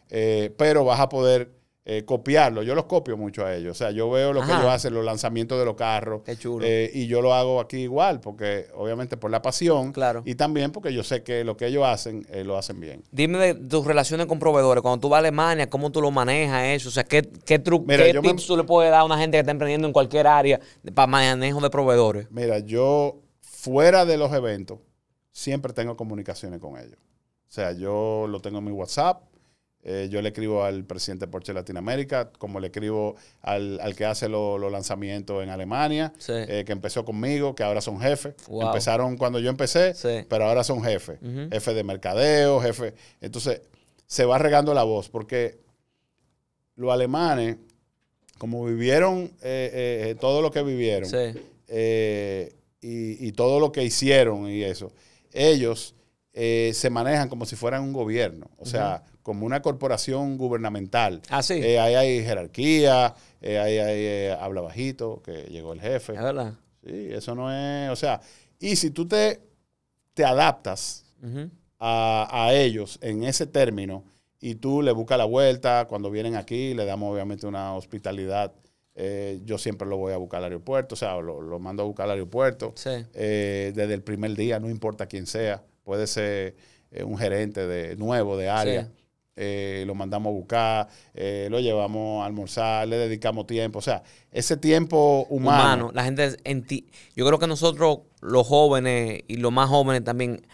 eh, pero vas a poder eh, copiarlo. Yo los copio mucho a ellos. O sea, yo veo lo que ellos hacen, los lanzamientos de los carros. Qué chulo. Eh, y yo lo hago aquí igual, porque obviamente por la pasión. Claro. Y también porque yo sé que lo que ellos hacen, eh, lo hacen bien. Dime de tus relaciones con proveedores. Cuando tú vas a Alemania, ¿cómo tú lo manejas eso? O sea, ¿qué, qué, tips tú le puedes dar a una gente que está emprendiendo en cualquier área para manejo de proveedores? Mira, yo fuera de los eventos, siempre tengo comunicaciones con ellos. O sea, yo lo tengo en mi WhatsApp, eh, yo le escribo al presidente de Porsche Latinoamérica, como le escribo al, que hace los lanzamientos en Alemania, eh, que empezó conmigo, que ahora son jefes. Empezaron cuando yo empecé, pero ahora son jefes. Jefe de mercadeo, jefe. Entonces, se va regando la voz, porque los alemanes, como vivieron eh, todo lo que vivieron y, todo lo que hicieron y eso, ellos se manejan como si fueran un gobierno. O sea, como una corporación gubernamental. Ah, sí. Eh, ahí hay jerarquía, eh, ahí hay eh, habla bajito, que llegó el jefe. Es verdad. Sí, eso no es. O sea, y si tú te, te adaptas a, ellos en ese término y tú le buscas la vuelta, cuando vienen aquí, le damos obviamente una hospitalidad. yo siempre lo voy a buscar al aeropuerto, o sea, lo, lo mando a buscar al aeropuerto sí. desde el primer día, no importa quién sea, puede ser un gerente de, nuevo de área, sí. Eh, lo mandamos a buscar, eh, lo llevamos a almorzar, le dedicamos tiempo. O sea, ese tiempo humano. la gente, en yo creo que nosotros, los jóvenes y los más jóvenes también,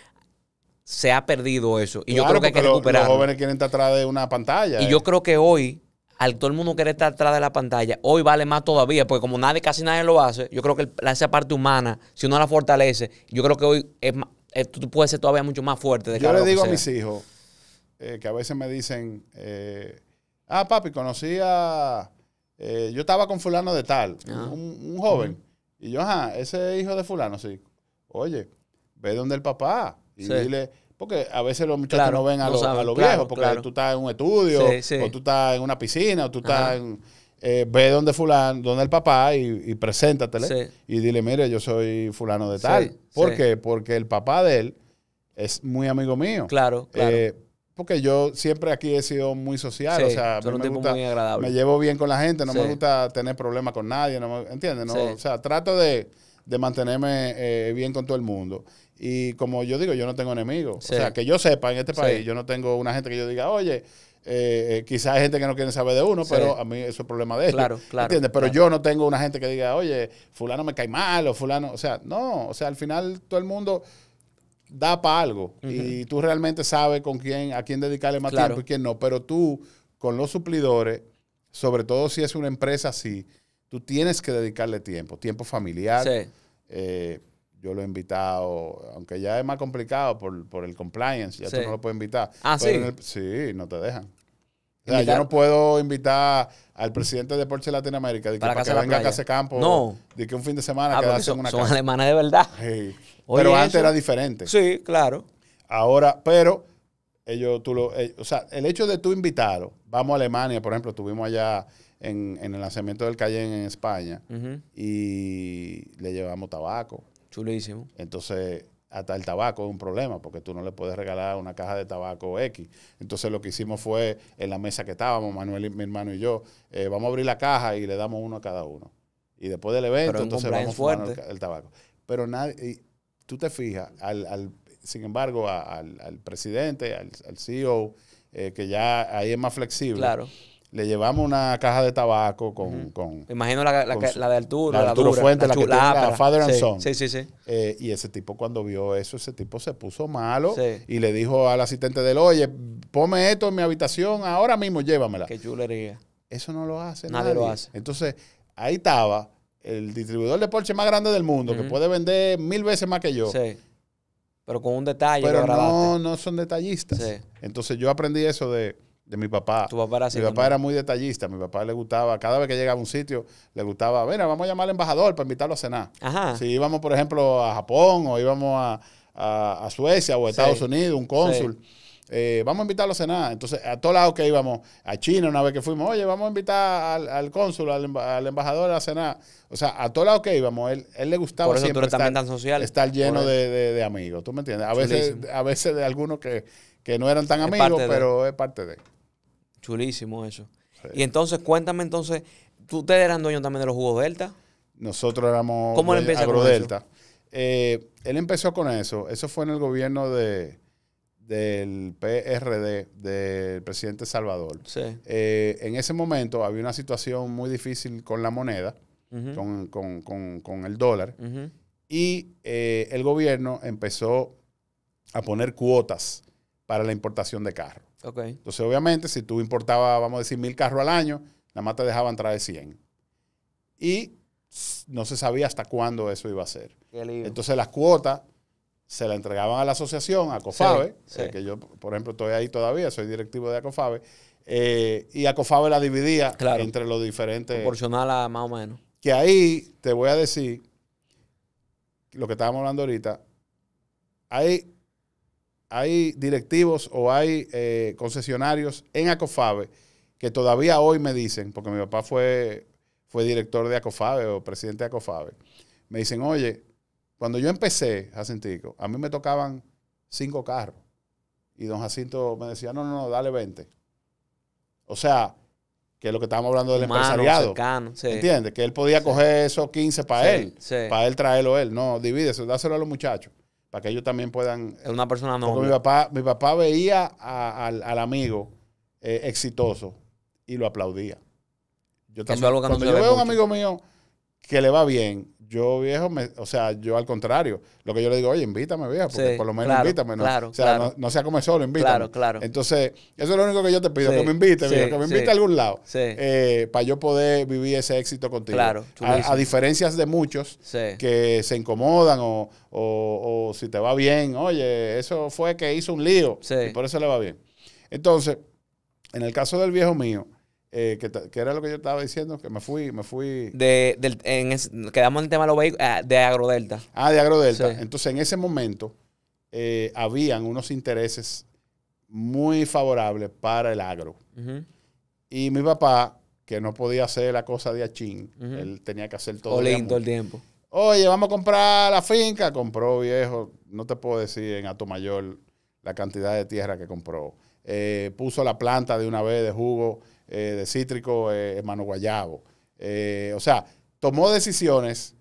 se ha perdido eso. Y yo creo que hay que recuperarlo. Los jóvenes quieren estar atrás de una pantalla. Y eh. yo creo que hoy, al todo el mundo quiere estar atrás de la pantalla, hoy vale más todavía, porque como nadie, casi nadie lo hace, yo creo que esa parte humana, si uno la fortalece, yo creo que hoy es, tú puedes ser todavía mucho más fuerte. yo le digo a mis hijos eh, que a veces me dicen, eh, ah, papi, conocía eh, yo estaba con fulano de tal, un, ah. joven. Y yo, ajá, ah, ese hijo de fulano, sí. Oye, ve donde el papá y dile... Porque a veces los muchachos no ven a, los, viejos, porque tú estás en un estudio, o tú estás en una piscina, o tú estás en... ve donde fulano, donde el papá y, y preséntatele y dile, mire, yo soy fulano de tal. porque ¿Por qué? Porque el papá de él es muy amigo mío. Claro, claro porque yo siempre aquí he sido muy social, o sea, me, llevo bien con la gente, no me gusta tener problemas con nadie, no ¿entiendes? O sea, trato de, mantenerme eh, bien con todo el mundo. Y como yo digo, yo no tengo enemigos. O sea, que yo sepa, en este país yo no tengo una gente que yo diga, oye, eh, eh quizás hay gente que no quiere saber de uno, pero a mí eso es problema de ellos. Claro, claro. ¿Entiendes? Pero yo no tengo una gente que diga, oye, fulano me cae mal o fulano. O sea, no. O sea, al final todo el mundo da para algo y tú realmente sabes con quién, a quién dedicarle más tiempo y quién no, pero tú con los suplidores, sobre todo si es una empresa así, tú tienes que dedicarle tiempo, tiempo familiar. Eh, yo lo he invitado, aunque ya es más complicado por, el compliance, ya tú no lo puedes invitar. Ah, sí. sí, no te dejan. O yo no puedo invitar al presidente de Porsche Latinoamérica de que, para, que venga a Casa Campo. No. De que un fin de semana ah, quedarse en una son de verdad. pero antes era diferente. Sí, claro. Ahora, pero ellos, tú lo, eh, o sea, el hecho de tú invitarlo, vamos a Alemania, por ejemplo, estuvimos allá en, el lanzamiento del Cayenne en España y le llevamos tabaco. Chulísimo. Entonces, hasta el tabaco es un problema, porque tú no le puedes regalar una caja de tabaco X. Entonces lo que hicimos fue, en la mesa que estábamos, Manuel, mi hermano y yo, eh, vamos a abrir la caja y le damos uno a cada uno. Y después del evento, entonces vamos a fumar el, tabaco. Pero nadie, tú te fijas, al, al sin embargo, al, al, presidente, al, CEO, eh, que ya ahí es más flexible. Claro le llevamos una caja de tabaco con. imagino la, de altura La de Arturo Fuente, la, que la Father and Son. Sí, sí, sí. Eh, y ese tipo, cuando vio eso, ese tipo se puso malo y le dijo al asistente del oye, ponme esto en mi habitación ahora mismo, llévamela. Qué chulería. Eso no lo hace nadie. lo hace. Entonces, ahí estaba el distribuidor de Porsche más grande del mundo, que puede vender mil veces más que yo. Sí. Pero con un detalle. Pero no, no son detallistas. Sí. Entonces, yo aprendí eso de de mi papá. Mi papá era muy detallista. Mi papá le gustaba, cada vez que llegaba a un sitio, le gustaba, mira, vamos a llamar al embajador para invitarlo a cenar. Si íbamos, por ejemplo, a Japón o íbamos a, Suecia o a Estados Unidos, un cónsul. Eh, vamos a invitarlo a cenar. Entonces, a todos lados que íbamos, a China una vez que fuimos, oye, vamos a invitar al, cónsul, al, embajador a cenar. O sea, a todos lados que íbamos, él, él le gustaba estar, tan social. estar lleno de, amigos, ¿tú me entiendes? A veces, a veces de algunos que, no eran tan amigos, pero es parte de Chulísimo eso. Y entonces, cuéntame entonces, ¿tú ustedes eran dueños también de los jugos Delta? Nosotros éramos ¿Cómo él eh, empezó con Delta. Eh, él empezó con eso. Eso fue en el gobierno de, del PRD, del presidente Salvador. Eh, en ese momento había una situación muy difícil con la moneda, con, el dólar, y el gobierno empezó a poner cuotas para la importación de carros. Entonces, obviamente, si tú importabas, vamos a decir, mil carros al año, nada más te dejaban traer 100. Y no se sabía hasta cuándo eso iba a ser. Entonces, las cuotas se las entregaban a la asociación, a COFABE, que yo, por ejemplo, estoy ahí todavía, soy directivo de ACOFABE, eh, y ACOFABE la dividía entre los diferentes... Proporcional a más o menos. Que ahí te voy a decir lo que estábamos hablando ahorita. ahí hay directivos o hay eh, concesionarios en ACOFABE que todavía hoy me dicen, porque mi papá fue, fue director de ACOFABE o presidente de ACOFABE, me dicen, oye, cuando yo empecé, Jacintico, a mí me tocaban cinco carros. Y don Jacinto me decía, no, no, no, dale 20. O sea, que es lo que estábamos hablando del empresariado. ¿Entiendes? Que él podía coger esos 15 para él, para él traerlo él. No, divide, dáselo a los muchachos para que ellos también puedan... Una persona no. Mi papá, veía al amigo eh, exitoso y lo aplaudía. Yo también, veo a un amigo mío que le va bien, yo, viejo, o sea, yo al contrario. Lo que yo le digo, oye, invítame, viejo, porque por lo menos invítame. ¿no? o sea, no, sea como solo, invítame. Claro, claro. Entonces, eso es lo único que yo te pido, que me invite, viejo, que me invite a algún lado. Eh, para yo poder vivir ese éxito contigo. A, a, diferencias de muchos que se incomodan o, o, si te va bien, oye, eso fue que hizo un lío y por eso le va bien. Entonces, en el caso del viejo mío, eh, que, era lo que yo estaba diciendo, que me fui, me fui. quedamos en el tema de ah, de Agrodelta. Ah, de Agrodelta. Entonces, en ese momento, eh, habían unos intereses muy favorables para el agro. Y mi papá, que no podía hacer la cosa de achín, él tenía que hacer todo, todo el tiempo. Oye, vamos a comprar la finca. Compró, viejo, no te puedo decir en alto mayor la cantidad de tierra que compró. Eh, puso la planta de una vez de jugo eh, de Cítrico, eh, Hermano Guayabo. Eh, o sea, tomó decisiones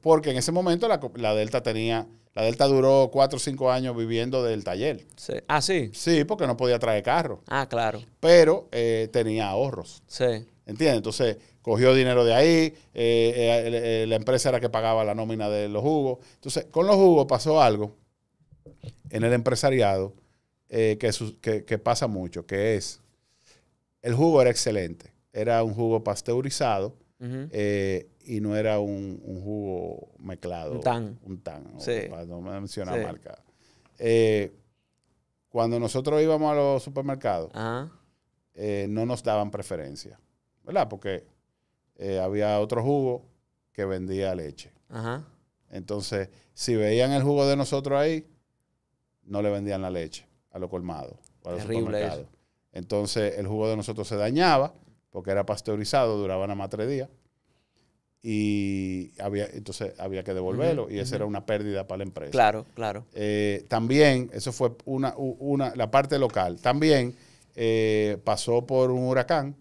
porque en ese momento la, Delta tenía, la Delta duró cuatro o cinco años viviendo del taller. Sí. Ah, sí. Sí, porque no podía traer carro. Ah, claro. Pero tenía ahorros. Sí. ¿Entiendes? Entonces, cogió dinero de ahí, la empresa era que pagaba la nómina de los jugos. Entonces, con los jugos pasó algo en el empresariado que, que, pasa mucho, que es el jugo era excelente. Era un jugo pasteurizado eh, y no era un, jugo mezclado. Un tan. Un tan. Sí. para no mencionar marca. Eh, cuando nosotros íbamos a los supermercados, eh, no nos daban preferencia. ¿Verdad? Porque había otro jugo que vendía leche. Ajá. Entonces, si veían el jugo de nosotros ahí, no le vendían la leche a lo colmado. A los supermercados. Entonces el jugo de nosotros se dañaba porque era pasteurizado, duraba nada más tres días. Y había, entonces había que devolverlo y esa era una pérdida para la empresa. Claro, claro. Eh, también, eso fue la parte local. También eh, pasó por un huracán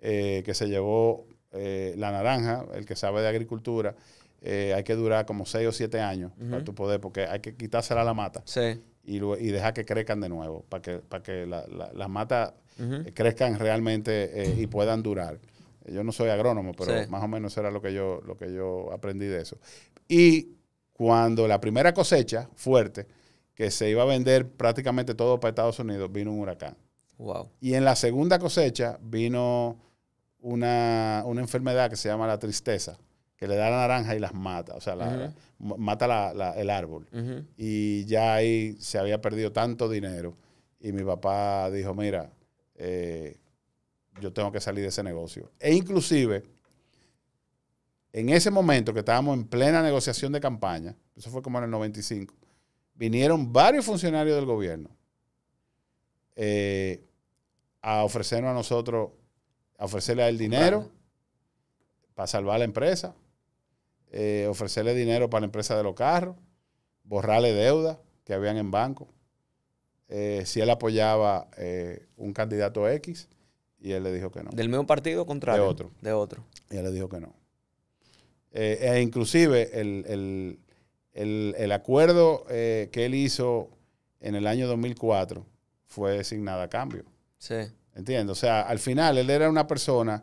eh, que se llevó la naranja, el que sabe de agricultura. hay que durar como seis o siete años para tu poder, porque hay que quitársela la mata. Sí y, dejar que crezcan de nuevo, para que, que las matas eh, crezcan realmente eh, y puedan durar. Yo no soy agrónomo, pero más o menos era lo que, yo, lo que yo aprendí de eso. Y cuando la primera cosecha fuerte, que se iba a vender prácticamente todo para Estados Unidos, vino un huracán. Y en la segunda cosecha vino una enfermedad que se llama la tristeza que le da la naranja y las mata, o sea, mata el árbol. Y ya ahí se había perdido tanto dinero. Y mi papá dijo, mira, eh, yo tengo que salir de ese negocio. E inclusive, en ese momento que estábamos en plena negociación de campaña, eso fue como en el 95, vinieron varios funcionarios del gobierno eh, a ofrecernos a nosotros, a ofrecerle el dinero para salvar la empresa eh, ofrecerle dinero para la empresa de los carros, borrarle deuda que habían en banco. Eh, si él apoyaba eh, un candidato X y él le dijo que no. ¿Del mismo partido o contrario? De otro. De otro. Y él le dijo que no. e inclusive el, acuerdo que él hizo en el año 2004 fue sin nada a cambio. Sí. Entiendo. O sea, al final él era una persona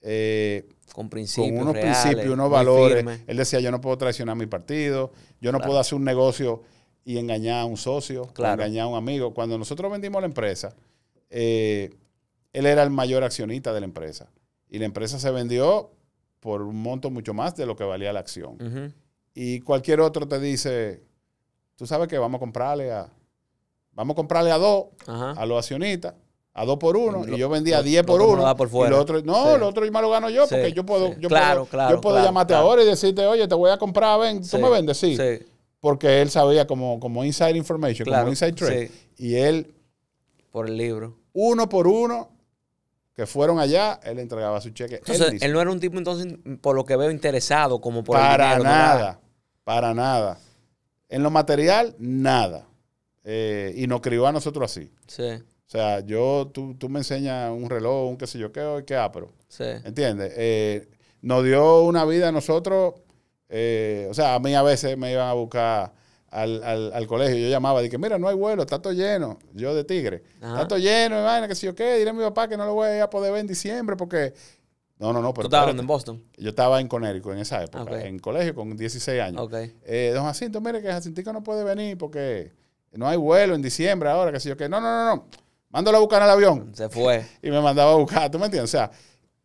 eh, con principios. unos principios, unos valores. Él decía, yo no puedo traicionar mi partido, yo no puedo hacer un negocio y engañar a un socio, engañar a un amigo. Cuando nosotros vendimos la empresa, eh, él era el mayor accionista de la empresa. Y la empresa se vendió por un monto mucho más de lo que valía la acción. Y cualquier otro te dice, tú sabes que vamos a comprarle a, vamos a comprarle a dos, a los accionistas, a dos por uno y yo vendía a diez por uno No, otro no lo otro más lo gano yo porque yo puedo yo puedo, llamarte ahora y decirte oye te voy a comprar ven tú me vendes sí, porque él sabía como inside information como inside trade y él por el libro uno por uno que fueron allá, él entregaba su cheque. Entonces, él, no era un tipo, entonces, por lo que veo, interesado, como por Para el dinero, nada, para nada. En lo material, nada. Eh, y nos crió a nosotros así. Sí. O sea, yo, tú, me enseñas un reloj, un qué sé yo qué, hoy qué apro. Ah, sí. ¿Entiendes? Eh, nos dio una vida a nosotros. Eh, o sea, a mí a veces me iban a buscar al, al, al colegio. Yo llamaba, y dije, mira, no hay vuelo, está todo lleno. Yo de tigre. Está todo lleno, imagina, que sé yo qué. Dile a mi papá que no lo voy a poder ver en diciembre porque... No, no, no. Pero ¿Tú estabas en Boston? Yo estaba en Conérico en esa época, en colegio con 16 años. Ok. Eh, don Jacinto, mire que Jacintico no puede venir porque no hay vuelo en diciembre ahora, que sé yo qué. No, no, no, no. Mándalo a buscar al avión. Se fue. y me mandaba a buscar, ¿tú me entiendes? O sea,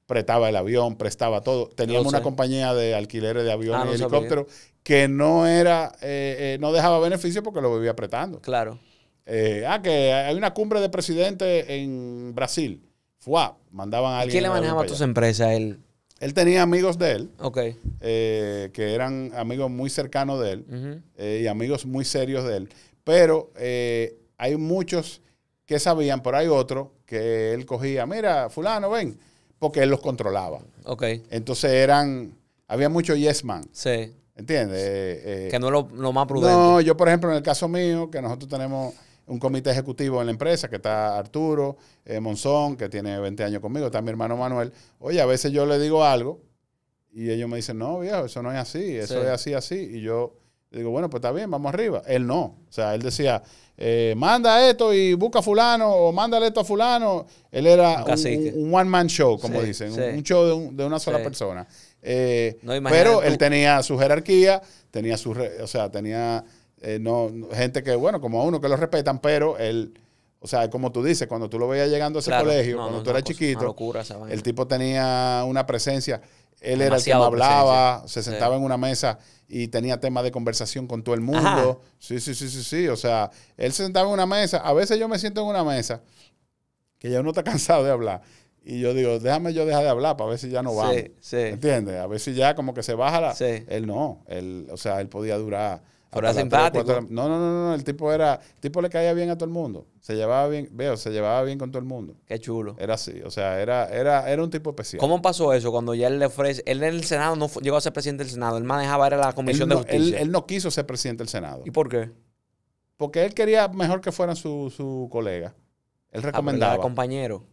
prestaba el avión, prestaba todo. Teníamos una compañía de alquileres de aviones ah, y helicópteros que no era, eh, eh, no dejaba beneficio porque lo vivía apretando. Claro. Eh, ah, que hay una cumbre de presidente en Brasil. Fuá, mandaban a alguien. ¿Quién le manejaba a tus empresas? Él? él tenía amigos de él. Ok. que eran amigos muy cercanos de él y amigos muy serios de él. Pero hay muchos que sabían, Por ahí otro, que él cogía, mira, fulano, ven, porque él los controlaba. Ok. Entonces eran, había mucho yes man. Sí. ¿Entiendes? Eh, eh, que no es lo, más prudente. No, yo por ejemplo, en el caso mío, que nosotros tenemos un comité ejecutivo en la empresa, que está Arturo eh, Monzón, que tiene 20 años conmigo, está mi hermano Manuel. Oye, a veces yo le digo algo y ellos me dicen, no, viejo, eso no es así, eso es así, así. Y yo digo, bueno, pues está bien, vamos arriba. Él no. O sea, él decía, eh, manda esto y busca a fulano o mándale esto a fulano. Él era un, one-man show, como dicen, un show de, una sola persona. Eh, pero él tenía su jerarquía, tenía su, o sea, tenía eh, no, gente que, bueno, como a uno que lo respetan, pero él, o sea, como tú dices, cuando tú lo veías llegando a ese colegio, cuando tú eras chiquito, el tipo tenía una presencia, él era el que hablaba, se sentaba en una mesa y tenía temas de conversación con todo el mundo. Sí, sí, sí, sí, sí. O sea, él se sentaba en una mesa. A veces yo me siento en una mesa que ya uno está cansado de hablar. Y yo digo, déjame yo dejar de hablar para ver si ya no va. Sí, sí. ¿Entiendes? A ver si ya como que se baja la... Sí. Él no. o sea, él podía durar simpático. no, no, no, no, el tipo era, el tipo le caía bien a todo el mundo. Se llevaba bien, veo, se llevaba bien con todo el mundo. Qué chulo. Era así, o sea, era era era un tipo especial. ¿Cómo pasó eso cuando ya él le ofrece, él en el Senado no llegó a ser presidente del Senado, él manejaba era la Comisión de Justicia? Él, no quiso ser presidente del Senado. ¿Y por qué? Porque él quería mejor que fueran su, colega. Él ah, recomendaba. compañero.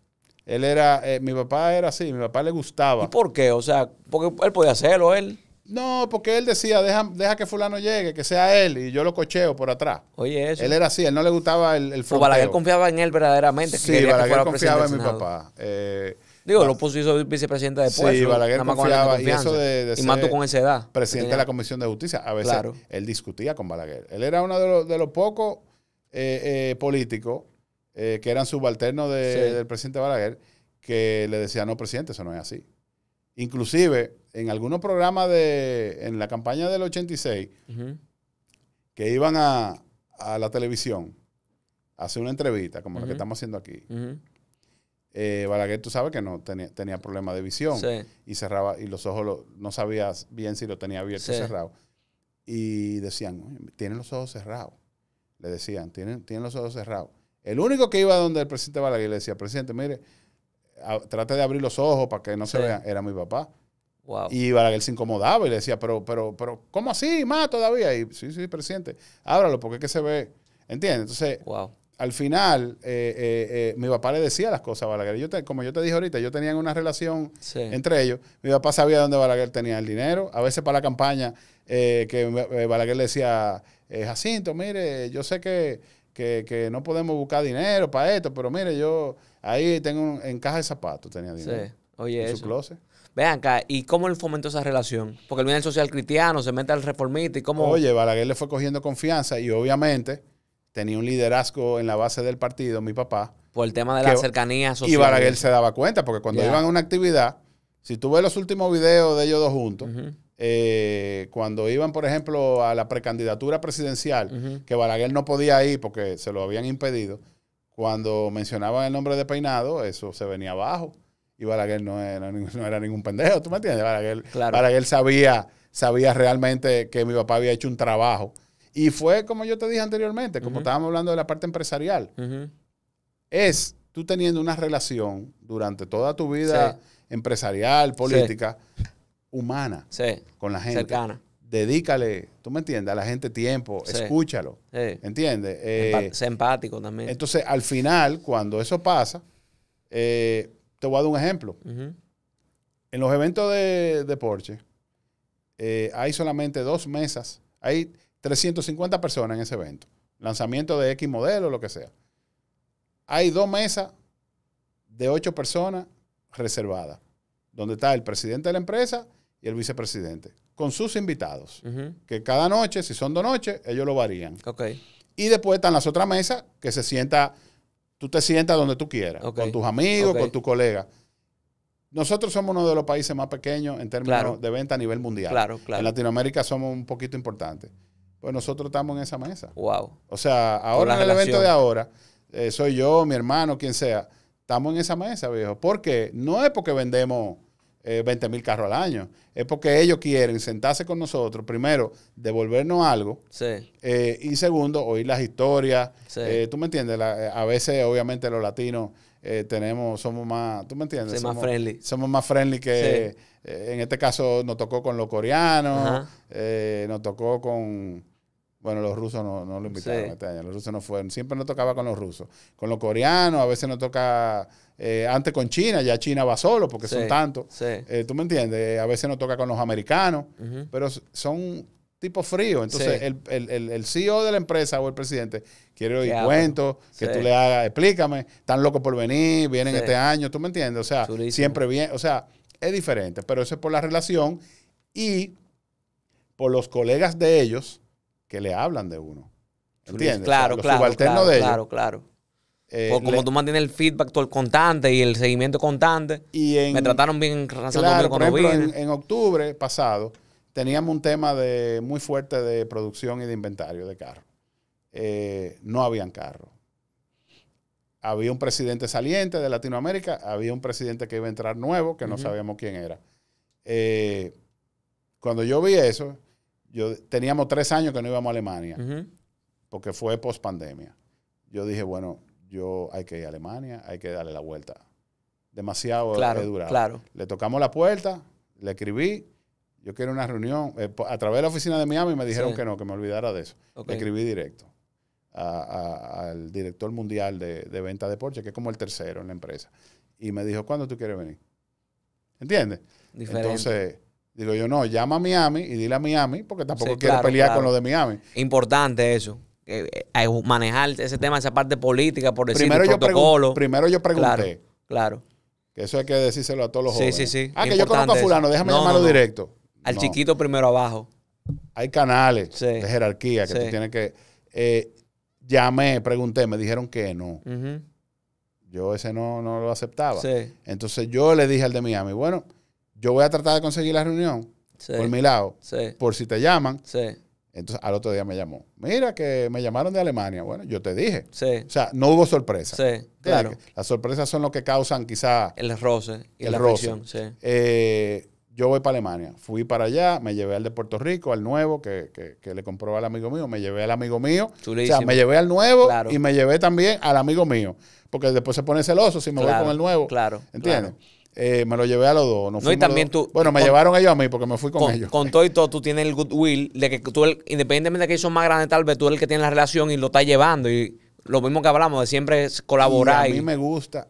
Él era, eh, mi papá era así, mi papá le gustaba. ¿Y por qué? O sea, porque él podía hacerlo, él. No, porque él decía, deja, deja, que fulano llegue, que sea él, y yo lo cocheo por atrás. Oye, eso. Él era así, él no le gustaba el, el pues O Balaguer confiaba en él verdaderamente. Sí, Balaguer confiaba en mi papá. Eh, Digo, lo puso hizo vicepresidente después. Sí, Balaguer confiaba. Con y eso de, y Mato con esa edad. Presidente de la Comisión de Justicia. A veces él discutía con Balaguer. Él era uno de los, de los pocos eh, eh, políticos que eran subalternos del presidente Balaguer que le decía, no, presidente, eso no es así. Inclusive en algunos programas de, en la campaña del 86, que iban a, la televisión a hacer una entrevista, como la que estamos haciendo aquí. Eh, Balaguer, tú sabes que no tenía, tenía problemas de visión y cerraba, y los ojos no sabías bien si lo tenía abierto o cerrado. Y decían, tienen los ojos cerrados. Le decían, tienen, tienen los ojos cerrados. El único que iba donde el presidente Balaguer le decía, presidente, mire, trate de abrir los ojos para que no se vea era mi papá. Y Balaguer se incomodaba y le decía, pero, pero, pero, ¿cómo así? Más todavía. Y sí, sí, presidente, ábralo porque es que se ve. ¿Entiendes? Entonces, al final, eh, eh, eh, mi papá le decía las cosas a Balaguer. Yo como yo te dije ahorita, yo tenía una relación entre ellos. Mi papá sabía dónde Balaguer tenía el dinero. A veces para la campaña, que Balaguer le decía, Jacinto, mire, yo sé que, no podemos buscar dinero para esto, pero mire, yo ahí tengo en caja de zapatos tenía dinero. Sí. Oye, en su closet. Vean acá, ¿y cómo él fomentó esa relación? Porque él viene social cristiano, se mete al reformista y cómo... Oye, Balaguer le fue cogiendo confianza y obviamente tenía un liderazgo en la base del partido, mi papá. Por el tema de la cercanía social. Y Balaguer se daba cuenta, porque cuando iban a una actividad, si tú ves los últimos videos de ellos dos juntos, eh, cuando iban, por ejemplo, a la precandidatura presidencial, que Balaguer no podía ir porque se lo habían impedido, cuando mencionaban el nombre de Peinado, eso se venía abajo y Balaguer no era, ningún pendejo, ¿tú me entiendes? Balaguer, sabía, sabía realmente que mi papá había hecho un trabajo. Y fue como yo te dije anteriormente, como estábamos hablando de la parte empresarial. Es tú teniendo una relación durante toda tu vida empresarial, política, humana, con la gente. Cercana. Dedícale, tú me entiendes, a la gente tiempo, escúchalo. ¿Entiendes? Eh, empático también. Entonces, al final, cuando eso pasa, eh, te voy a dar un ejemplo. En los eventos de, de Porsche, eh, hay solamente dos mesas. Hay 350 personas en ese evento. Lanzamiento de X modelo, lo que sea. Hay dos mesas de ocho personas reservadas, donde está el presidente de la empresa y el vicepresidente, con sus invitados, que cada noche, si son dos noches, ellos lo varían. Y después están las otras mesas, que se sienta tú te sientas donde tú quieras, con tus amigos, con tus colegas. Nosotros somos uno de los países más pequeños en términos de venta a nivel mundial. En Latinoamérica somos un poquito importantes. Pues nosotros estamos en esa mesa. Wow. O sea, ahora en el evento de ahora, eh, soy yo, mi hermano, quien sea, estamos en esa mesa, viejo. ¿Por qué? no es porque vendemos eh, 20 mil carros al año. Es porque ellos quieren sentarse con nosotros, primero, devolvernos algo. Eh, y segundo, oír las historias. Eh, ¿Tú me entiendes? Eh, a veces, obviamente, los latinos tenemos, somos más, ¿tú me entiendes? somos, más friendly. Somos más friendly que, en este caso, nos tocó con los coreanos, nos tocó con bueno, los rusos no, no lo invitaron este año, los rusos no fueron. Siempre no tocaba con los rusos, con los coreanos, a veces no toca eh, antes con China, ya China va solo porque son tantos. Eh, ¿Tú me entiendes? A veces no toca con los americanos, pero son tipo frío. Entonces, el, el, el, CEO de la empresa o el presidente quiere oír cuentos, que tú le hagas, explícame, están locos por venir, vienen este año, ¿tú me entiendes? O sea, siempre bien, o sea, es diferente, pero eso es por la relación y por los colegas de ellos que le hablan de uno. ¿Entiendes? Claro, claro, claro, de claro, claro. como tú mantienes el feedback todo constante y el seguimiento constante. Y me trataron bien claro, con ejemplo, en, octubre pasado teníamos un tema de, muy fuerte de producción y de inventario de carros. Eh, no habían carros. Había un presidente saliente de Latinoamérica, había un presidente que iba a entrar nuevo, que no sabíamos quién era. Eh, cuando yo vi eso, yo, teníamos tres años que no íbamos a Alemania, porque fue post pandemia. Yo dije, bueno, yo hay que ir a Alemania, hay que darle la vuelta. Demasiado eh, claro, Claro. Le tocamos la puerta, le escribí, yo quiero una reunión. Eh, a través de la oficina de Miami me dijeron que no, que me olvidara de eso. escribí directo al director mundial de, de venta de Porsche, que es como el tercero en la empresa. Y me dijo, ¿cuándo tú quieres venir? ¿Entiendes? Entonces Digo yo, no, llama a Miami y dile a Miami porque tampoco quiero pelear con lo de Miami. Importante eso. Eh, manejar ese tema, esa parte política, por decir primero protocolo. primero yo pregunté. Claro, Que eso hay que decírselo a todos los jóvenes. Sí, sí, Ah, que yo conozco a fulano, déjame llamarlo directo. Al chiquito primero abajo. Hay canales de jerarquía que tú tienes que... Eh, llamé, pregunté, me dijeron que no. Yo ese no, no lo aceptaba. Entonces yo le dije al de Miami, bueno yo voy a tratar de conseguir la reunión por mi lado, por si te llaman. Entonces al otro día me llamó, mira que me llamaron de Alemania. Bueno, yo te dije. O sea, no hubo sorpresa. claro. Las sorpresas son lo que causan quizá... El roce y la eh, yo voy para Alemania. Fui para allá, me llevé al de Puerto Rico, al nuevo que, le compró al amigo mío, me llevé al amigo mío. O sea, me llevé al nuevo y me llevé también al amigo mío. Porque después se pone celoso si me voy con el nuevo. Claro. ¿Entiendes? Claro. Eh, me lo llevé a los dos. Bueno, me llevaron ellos a mí porque me fui con, ellos. Con todo y todo, tú tienes el goodwill de que tú, independientemente de que ellos son más grandes, tal vez tú eres el que tiene la relación y lo estás llevando. Y lo mismo que hablamos de siempre es colaborar. a mí me gusta.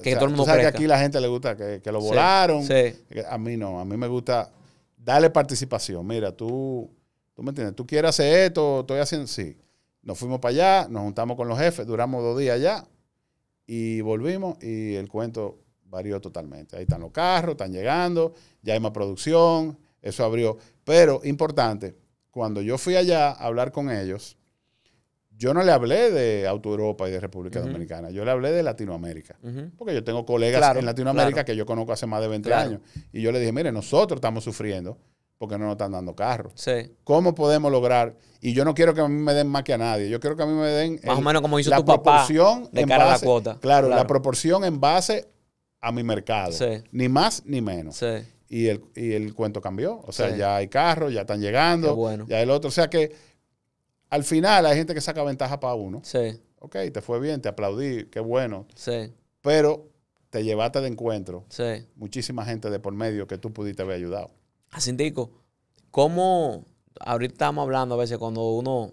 que sabes que aquí la gente le gusta que, lo volaron. Eh, a mí no. A mí me gusta darle participación. Mira, tú, tú me entiendes. Tú quieres hacer esto, estoy haciendo. Sí. Nos fuimos para allá, nos juntamos con los jefes, duramos dos días allá y volvimos y el cuento varió totalmente. Ahí están los carros, están llegando, ya hay más producción, eso abrió. Pero, importante, cuando yo fui allá a hablar con ellos, yo no le hablé de AutoEuropa y de República Dominicana, yo le hablé de Latinoamérica. Porque yo tengo colegas en Latinoamérica que yo conozco hace más de 20 años. Y yo le dije, mire, nosotros estamos sufriendo porque no nos están dando carros. ¿Cómo podemos lograr? Y yo no quiero que a mí me den más que a nadie. Yo quiero que a mí me den. Más o menos como hizo la De cara a la cuota. Claro, la proporción en base a mi mercado. Ni más ni menos. Y, el, cuento cambió. O sea, ya hay carros, ya están llegando, bueno. ya el otro. O sea que al final hay gente que saca ventaja para uno. Sí. Ok, te fue bien, te aplaudí, qué bueno. Pero te llevaste de encuentro muchísima gente de por medio que tú pudiste haber ayudado. así digo ¿cómo ahorita estamos hablando a veces cuando uno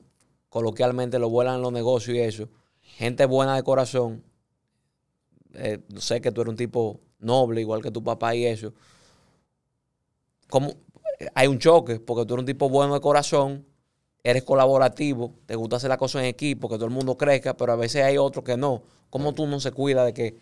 coloquialmente lo vuelan los negocios y eso, gente buena de corazón eh, sé que tú eres un tipo noble, igual que tu papá y eso. Como, eh, hay un choque, porque tú eres un tipo bueno de corazón, eres colaborativo, te gusta hacer las cosas en equipo, que todo el mundo crezca, pero a veces hay otros que no. ¿Cómo tú no se cuida de que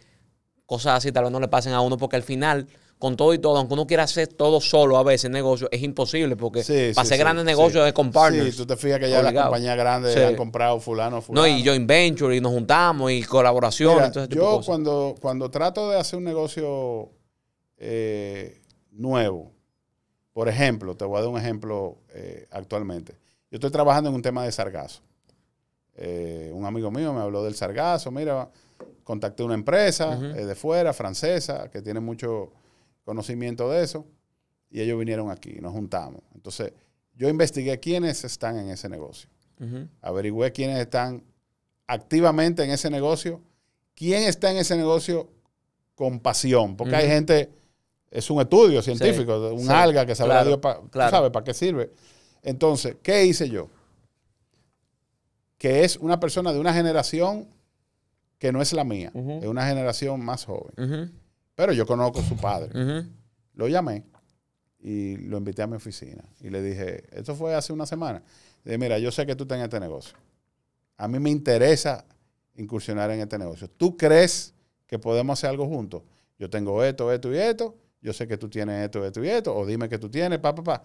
cosas así tal vez no le pasen a uno? Porque al final con todo y todo, aunque uno quiera hacer todo solo a veces negocio, es imposible porque para hacer grandes negocios es con partners. Sí, tú te fijas que ya las compañías grandes han comprado fulano, fulano. No, y yo venture y nos juntamos y colaboración. yo cuando, cuando trato de hacer un negocio eh, nuevo, por ejemplo, te voy a dar un ejemplo eh, actualmente. Yo estoy trabajando en un tema de sargazo. Eh, un amigo mío me habló del sargazo, mira, contacté una empresa de fuera, francesa, que tiene mucho conocimiento de eso y ellos vinieron aquí, nos juntamos. Entonces, yo investigué quiénes están en ese negocio. Averigüé quiénes están activamente en ese negocio, quién está en ese negocio con pasión, porque hay gente, es un estudio científico, un alga que sabe Dios sabe para qué sirve. Entonces, ¿qué hice yo? Que es una persona de una generación que no es la mía, de es una generación más joven. Pero yo conozco a su padre. Lo llamé y lo invité a mi oficina. Y le dije, esto fue hace una semana. de mira, yo sé que tú estás en este negocio. A mí me interesa incursionar en este negocio. ¿Tú crees que podemos hacer algo juntos? Yo tengo esto, esto y esto. Yo sé que tú tienes esto, esto y esto. O dime que tú tienes, pa, pa, pa.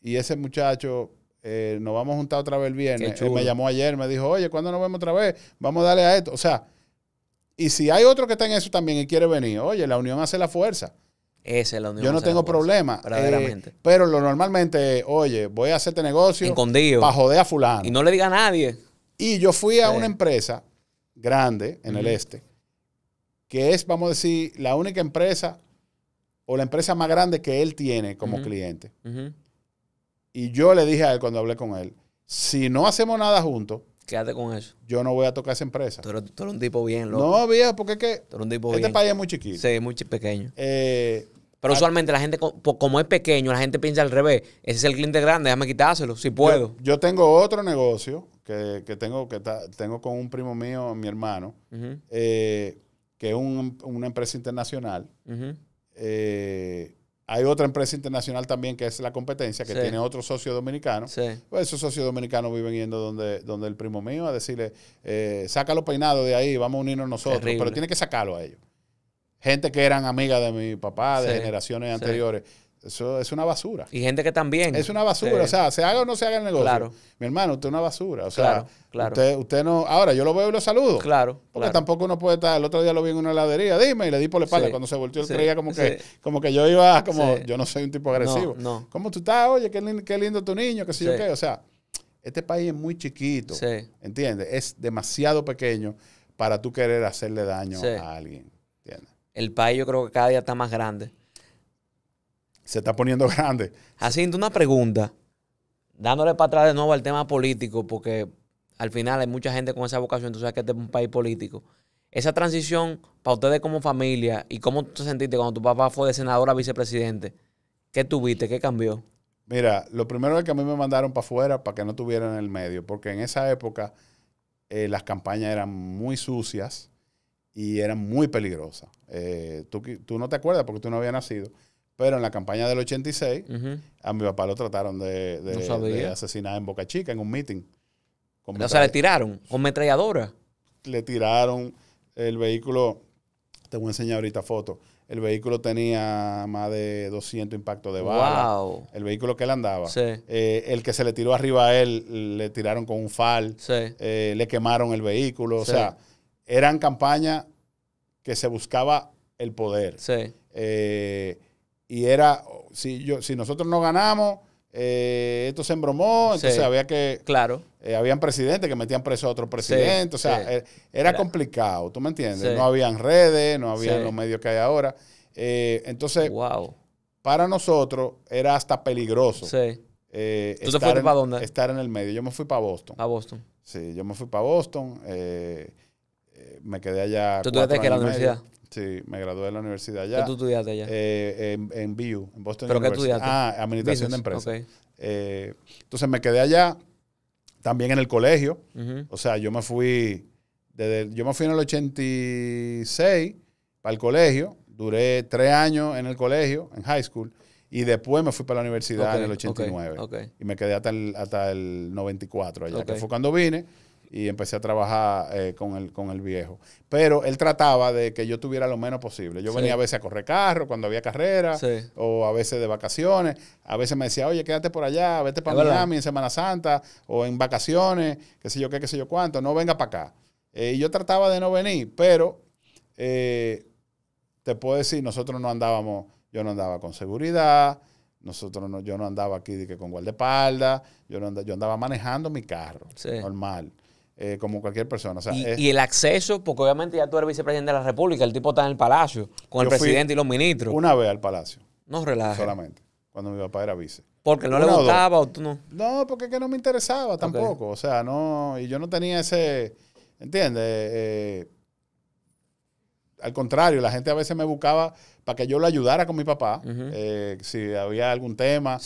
Y ese muchacho, eh, nos vamos a juntar otra vez el viernes. Él me llamó ayer, me dijo, oye, ¿cuándo nos vemos otra vez? Vamos a darle a esto. O sea, y si hay otro que está en eso también y quiere venir, oye, la unión hace la fuerza. Esa es la unión. Yo no tengo problema. Eh, verdaderamente. pero lo normalmente, oye, voy a hacerte este negocio para joder a fulano. Y no le diga a nadie. Y yo fui a una empresa grande en el este, que es, vamos a decir, la única empresa o la empresa más grande que él tiene como cliente. Y yo le dije a él cuando hablé con él, si no hacemos nada juntos, Quédate con eso. Yo no voy a tocar esa empresa. Tú eres, un tipo bien, loco. No, viejo, porque es que eres un tipo este país es muy chiquito. Sí, muy pequeño. Eh, pero usualmente la gente, como es pequeño, la gente piensa al revés. Ese es el cliente grande, déjame quitárselo, si puedo. Yo, tengo otro negocio que, tengo que tengo con un primo mío, mi hermano, eh, que es una empresa internacional. Hay otra empresa internacional también que es la competencia, que tiene otro socio dominicano. Pues esos socios dominicanos viven yendo donde, donde el primo mío a decirle, eh, sácalo peinado de ahí, vamos a unirnos nosotros, pero tiene que sacarlo a ellos. Gente que eran amigas de mi papá, de generaciones anteriores, eso es una basura. Y gente que también. Es una basura. O sea, se haga o no se haga el negocio. Claro. Mi hermano, usted es una basura. O sea, claro, claro. Usted, usted no. Ahora, yo lo veo y lo saludo. Claro. Porque tampoco uno puede estar. El otro día lo vi en una heladería. Dime, y le di por la espalda. cuando se volteó, creía como que, como que yo iba, como, yo no soy un tipo agresivo. No, ¿Cómo tú estás? Oye, qué, lindo, qué lindo tu niño, qué sé yo qué. O sea, este país es muy chiquito. Sí. ¿Entiendes? Es demasiado pequeño para tú querer hacerle daño a alguien. ¿Entiendes? El país yo creo que cada día está más grande se está poniendo grande. Haciendo una pregunta, dándole para atrás de nuevo al tema político, porque al final hay mucha gente con esa vocación, Tú sabes que este es un país político. Esa transición para ustedes como familia y cómo te sentiste cuando tu papá fue de senadora a vicepresidente, ¿qué tuviste? ¿Qué cambió? Mira, lo primero es que a mí me mandaron para afuera para que no tuviera en el medio, porque en esa época eh, las campañas eran muy sucias y eran muy peligrosas. Eh, tú, tú no te acuerdas porque tú no habías nacido pero en la campaña del 86, a mi papá lo trataron de, asesinar en Boca Chica, en un meeting. o sea, le tiraron con metralladora. Le tiraron el vehículo. Te voy a enseñar ahorita foto El vehículo tenía más de 200 impactos de bala. El vehículo que él andaba. Eh, el que se le tiró arriba a él, le tiraron con un fal. Eh, le quemaron el vehículo. O sea, eran campañas que se buscaba el poder. Sí. Eh, y era, si, yo, si nosotros no ganamos, eh, esto se embromó, entonces había que... Claro. Eh, habían presidentes que metían preso a otro presidente, o sea, er, era, complicado, ¿tú me entiendes? No habían redes, no habían los medios que hay ahora. Eh, entonces, para nosotros era hasta peligroso. Sí. estar, en, estar en el medio. Yo me fui para Boston. A Boston. Sí, yo me fui para Boston. me quedé allá. ¿Tú la universidad? Sí, me gradué de la universidad allá. ¿Qué tú estudiaste allá? Eh, en, en BU, en Boston ¿Pero qué estudiaste? Ah, administración de empresas. Eh, entonces me quedé allá, también en el colegio. O sea, yo me fui, desde, yo me fui en el 86 para el colegio. Duré tres años en el colegio, en high school. Y después me fui para la universidad en el 89. Y me quedé hasta el, hasta el 94 allá. fue cuando vine y empecé a trabajar eh, con, el, con el viejo. Pero él trataba de que yo tuviera lo menos posible. Yo venía a veces a correr carro cuando había carrera, o a veces de vacaciones. A veces me decía, oye, quédate por allá, vete para Miami en Semana Santa, o en vacaciones, qué sé yo qué, qué sé yo cuánto, no venga para acá. Eh, yo trataba de no venir, pero eh, te puedo decir, nosotros no andábamos, yo no andaba con seguridad, nosotros no, yo no andaba aquí con guardaespaldas, yo, no andaba, yo andaba manejando mi carro, normal. Eh, como cualquier persona. y, el acceso, porque obviamente ya tú eres vicepresidente de la República, el tipo está en el Palacio, con el presidente y los ministros. Una vez al Palacio. No relaja. Solamente, cuando mi papá era vice. Porque no le gustaba o, tú no. No, porque es que no me interesaba tampoco. O sea, no, y yo no tenía ese, ¿entiendes? Eh, al contrario, la gente a veces me buscaba para que yo lo ayudara con mi papá, eh, si había algún tema,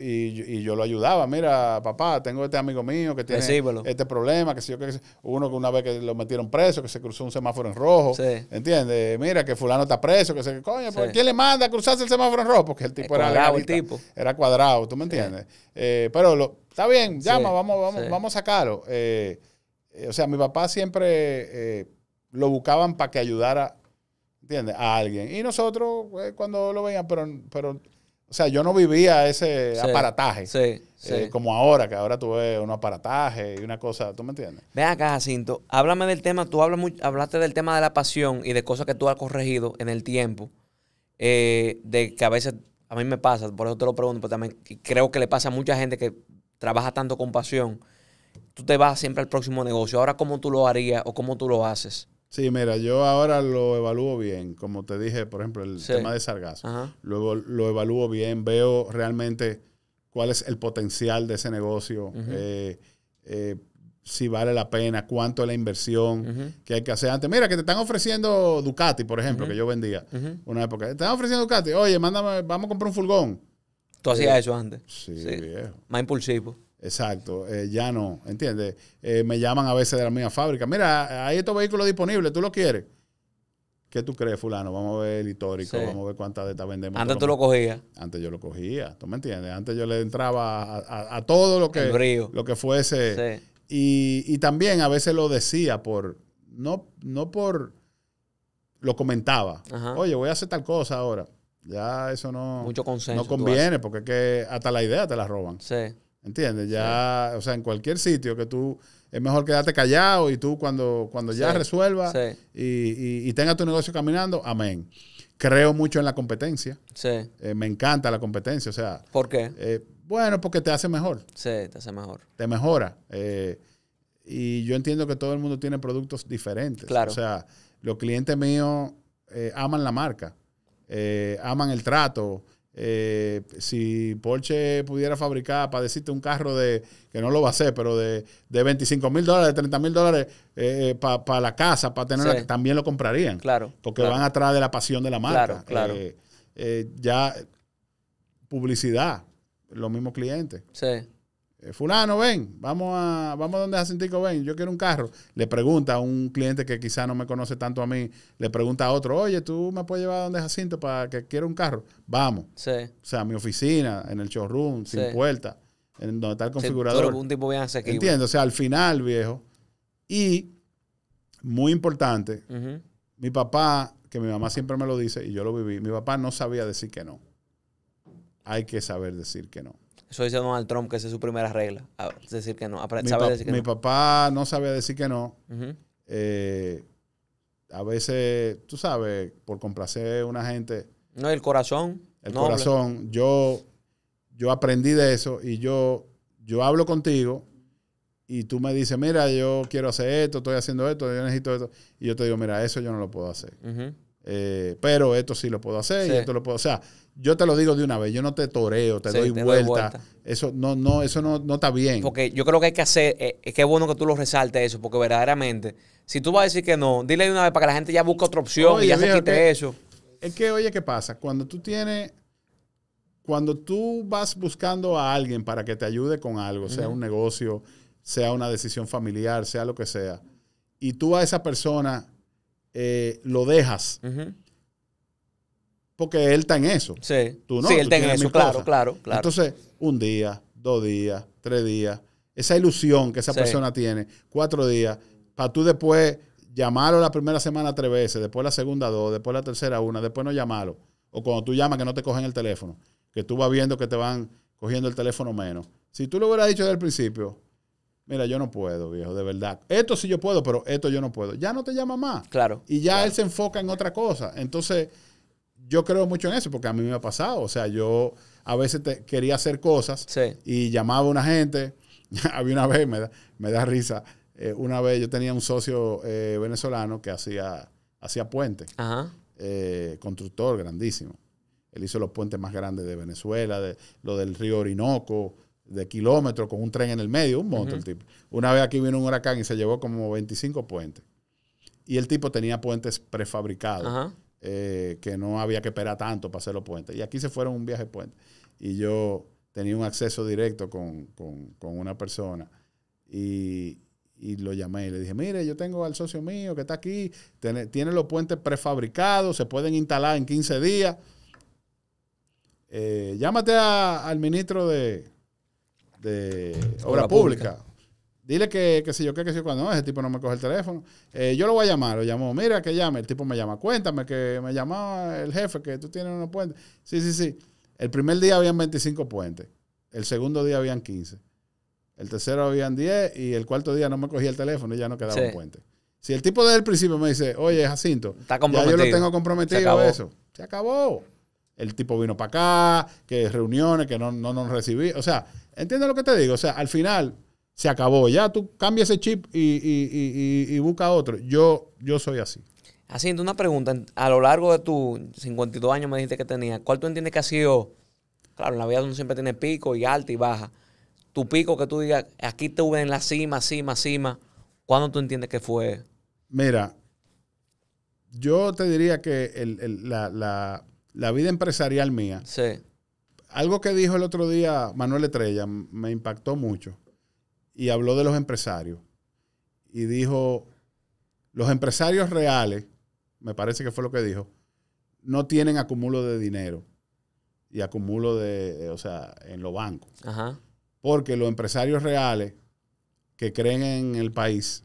y, yo lo ayudaba. Mira, papá, tengo este amigo mío que tiene este problema, que si uno que una vez que lo metieron preso, que se cruzó un semáforo en rojo, ¿entiendes? Mira que fulano está preso, que se, coño, ¿quién le manda a cruzarse el semáforo en rojo? Porque el tipo era cuadrado, era cuadrado, ¿tú me entiendes? Eh, pero lo, está bien, llama, vamos, vamos, vamos a sacarlo. Eh, o sea, mi papá siempre lo buscaban para que ayudara, ¿entiendes? A alguien. Y nosotros, eh, cuando lo veían, pero, pero, o sea, yo no vivía ese aparataje. Eh, sí, como ahora, que ahora tú ves un aparataje y una cosa, ¿tú me entiendes? Ve acá, Jacinto, háblame del tema, tú hablaste del tema de la pasión y de cosas que tú has corregido en el tiempo, eh, de que a veces, a mí me pasa, por eso te lo pregunto, pero también creo que le pasa a mucha gente que trabaja tanto con pasión tú te vas siempre al próximo negocio. Ahora, ¿cómo tú lo harías o cómo tú lo haces? Sí, mira, yo ahora lo evalúo bien. Como te dije, por ejemplo, el tema de sargazo. Luego lo evalúo bien, veo realmente cuál es el potencial de ese negocio, eh, eh, si vale la pena, cuánto es la inversión que hay que hacer antes. Mira, que te están ofreciendo Ducati, por ejemplo, que yo vendía una época. Te están ofreciendo Ducati. Oye, mándame, vamos a comprar un furgón. Tú hacías eso antes. Sí, sí, viejo. Más impulsivo. Exacto, eh, ya no, ¿entiendes? Eh, me llaman a veces de la misma fábrica, mira, hay estos vehículos disponibles, ¿tú los quieres? ¿Qué tú crees, fulano? Vamos a ver el histórico, vamos a ver cuántas de estas vendemos. Antes tú lo cogías. Antes yo lo cogía, ¿tú me entiendes? Antes yo le entraba a, todo lo que, lo que fuese. Y, también a veces lo decía por, no, no por, lo comentaba. Oye, voy a hacer tal cosa ahora. Ya eso no, Mucho consenso, no conviene porque es que hasta la idea te la roban. Sí. ¿Entiendes? Ya, o sea, en cualquier sitio que tú es mejor quedarte callado y tú cuando, cuando ya resuelvas y, y, tengas tu negocio caminando, amén. Creo mucho en la competencia. Sí. Eh, me encanta la competencia, o sea. ¿Por qué? Eh, bueno, porque te hace mejor. Sí, te hace mejor. Te mejora. Eh, y yo entiendo que todo el mundo tiene productos diferentes. Claro. O sea, los clientes míos aman la marca, aman el trato. Eh, si Porsche pudiera fabricar, para decirte un carro de, que no lo va a hacer, pero de, de 25 mil dólares, de 30 mil dólares eh, eh, para la casa, para tener también lo comprarían. Claro. Porque van atrás de la pasión de la marca. Claro, claro. Eh, ya publicidad, los mismos clientes. Sí. Eh, fulano, ven, vamos a, vamos a donde Jacinto ven, yo quiero un carro. Le pregunta a un cliente que quizá no me conoce tanto a mí, le pregunta a otro, oye, tú me puedes llevar a donde Jacinto para que quiera un carro. Vamos. O sea, mi oficina, en el showroom, sin puerta, en donde está el configurador. un tipo bien Entiendo, o sea, al final, viejo. Y, muy importante, mi papá, que mi mamá siempre me lo dice y yo lo viví, mi papá no sabía decir que no. Hay que saber decir que no. Eso dice Donald Trump, que esa es su primera regla. Es decir que no. mi, papá no sabía decir que no. Eh, a veces, tú sabes, por complacer a una gente. No, el corazón. El corazón. Yo, yo aprendí de eso y yo, yo hablo contigo y tú me dices, mira, yo quiero hacer esto, estoy haciendo esto, yo necesito esto. Y yo te digo, mira, eso yo no lo puedo hacer. Eh, pero esto sí lo puedo hacer y esto lo puedo. O sea, yo te lo digo de una vez, yo no te toreo, te, doy, vuelta. Eso no, no, eso no, no está bien. Porque yo creo que hay que hacer, es eh, eh, que es bueno que tú lo resaltes eso, porque verdaderamente, si tú vas a decir que no, dile de una vez para que la gente ya busque otra opción y ya se quite eso. Es que, oye, ¿qué pasa? Cuando tú tienes, cuando tú vas buscando a alguien para que te ayude con algo, sea un negocio, sea una decisión familiar, sea lo que sea, y tú a esa persona eh, lo dejas porque él está en eso. Sí. Tú no. Sí, él está en eso, claro, claro, Entonces, un día, dos días, tres días, esa ilusión que esa persona tiene, cuatro días, para tú después llamarlo la primera semana tres veces, después la segunda dos, después la tercera una, después no llamarlo. O cuando tú llamas que no te cogen el teléfono, que tú vas viendo que te van cogiendo el teléfono menos. Si tú lo hubieras dicho desde el principio, mira, yo no puedo, viejo, de verdad. Esto sí yo puedo, pero esto yo no puedo. Ya no te llama más. Claro. Y ya él se enfoca en otra cosa. Entonces, yo creo mucho en eso porque a mí me ha pasado. O sea, yo a veces quería hacer cosas y llamaba a una gente. Había una vez, me da, me da risa, eh, una vez yo tenía un socio eh, venezolano que hacía, hacía puentes, eh, constructor grandísimo. Él hizo los puentes más grandes de Venezuela, de, lo del río Orinoco, de kilómetros, con un tren en el medio, un montón. el tipo. Una vez aquí vino un huracán y se llevó como 25 puentes. Y el tipo tenía puentes prefabricados. Ajá eh, que no había que esperar tanto para hacer los puentes. Y aquí se fueron un viaje puente. Y yo tenía un acceso directo con, una persona y, lo llamé y le dije, mire, yo tengo al socio mío que está aquí, tiene, los puentes prefabricados, se pueden instalar en 15 días. Eh, llámate al ministro de, de Obra, Pública. Dile que, qué sé yo, qué, que si yo, cuando no, ese tipo no me coge el teléfono. Eh, yo lo voy a llamar, lo llamó, mira que llame, el tipo me llama, cuéntame que me llamaba el jefe, que tú tienes unos puentes. Sí, sí, sí. El primer día habían 25 puentes, el segundo día habían 15, el tercero habían 10 y el cuarto día no me cogía el teléfono y ya no quedaba un puente. Si el tipo desde el principio me dice, oye, Jacinto, Está ya yo lo tengo comprometido, Se eso, se acabó. El tipo vino para acá, que reuniones, que no, no nos recibí. O sea, entiendo lo que te digo. O sea, al final, se acabó. Ya tú cambia ese chip y, y, busca otro. Yo, yo soy así. Haciendo una pregunta, a lo largo de tus 52 años me dijiste que tenías, ¿cuál tú entiendes que ha sido? Claro, en la vida uno siempre tiene pico y alta y baja. Tu pico que tú digas, aquí estuve en la cima, cima, cima. ¿Cuándo tú entiendes que fue? Mira, yo te diría que la, la vida empresarial mía. Sí. Algo que dijo el otro día Manuel Estrella me impactó mucho y habló de los empresarios y dijo, los empresarios reales, me parece que fue lo que dijo, no tienen acumulo de dinero y acumulo de, eh, o sea, en los bancos. Ajá. Porque los empresarios reales que creen en el país,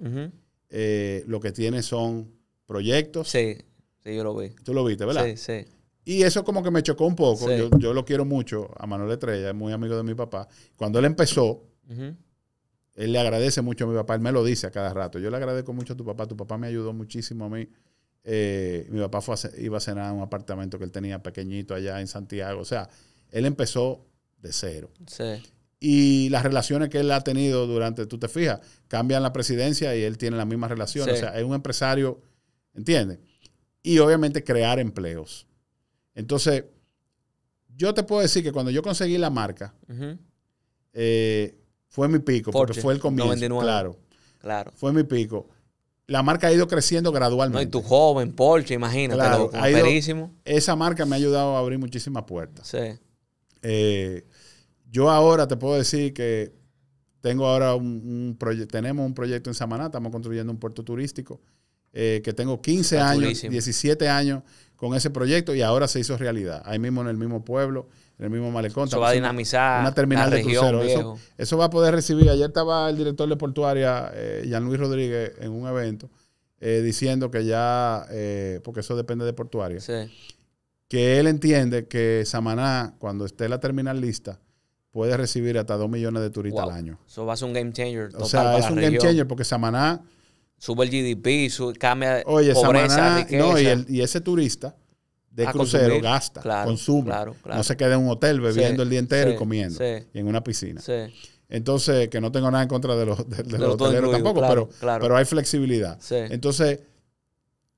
eh, lo que tienen son proyectos. Sí, sí, yo lo vi. Tú lo viste, ¿verdad? Sí, sí. Y eso como que me chocó un poco. Yo, lo quiero mucho a Manuel Estrella, Es muy amigo de mi papá. Cuando él empezó, él le agradece mucho a mi papá, él me lo dice a cada rato. Yo le agradezco mucho a tu papá, tu papá me ayudó muchísimo a mí. Eh, mi papá iba a cenar a un apartamento que él tenía pequeñito allá en Santiago. O sea, él empezó de cero. Sí. Y las relaciones que él ha tenido durante, tú te fijas, cambian la presidencia y él tiene las mismas relaciones O sea, es un empresario, ¿entiendes? Y obviamente crear empleos. Entonces, yo te puedo decir que cuando yo conseguí la marca, eh, fue mi pico, porque fue el comienzo. Claro. Claro. Fue mi pico. La marca ha ido creciendo gradualmente. No, y tu joven, Porsche, imagínate, Esa marca me ha ayudado a abrir muchísimas puertas. Sí. Eh, yo ahora te puedo decir que tengo ahora un, tenemos un proyecto en Samaná, estamos construyendo un puerto turístico, eh, que tengo 15 años, 17 años con ese proyecto y ahora se hizo realidad, ahí mismo en el mismo pueblo el mismo malecón. Eso va a dinamizar una terminal de crucero. Eso, va a poder recibir. Ayer estaba el director de portuaria, eh, Luis Rodríguez, en un evento, eh, diciendo que ya, eh, porque eso depende de portuaria, sí. que él entiende que Samaná, cuando esté la terminal lista, puede recibir hasta 2 millones de turistas al año. Eso va a ser un game changer. Total o sea, es un game changer porque Samaná... Sube el GDP, sube, cambia Oye, Samaná, No, y ese turista de crucero gasta, consume. No se queda en un hotel bebiendo el día entero y comiendo. y en una piscina. Entonces, que no tengo nada en contra de los, de, hoteleros tampoco, pero, pero hay flexibilidad. Entonces,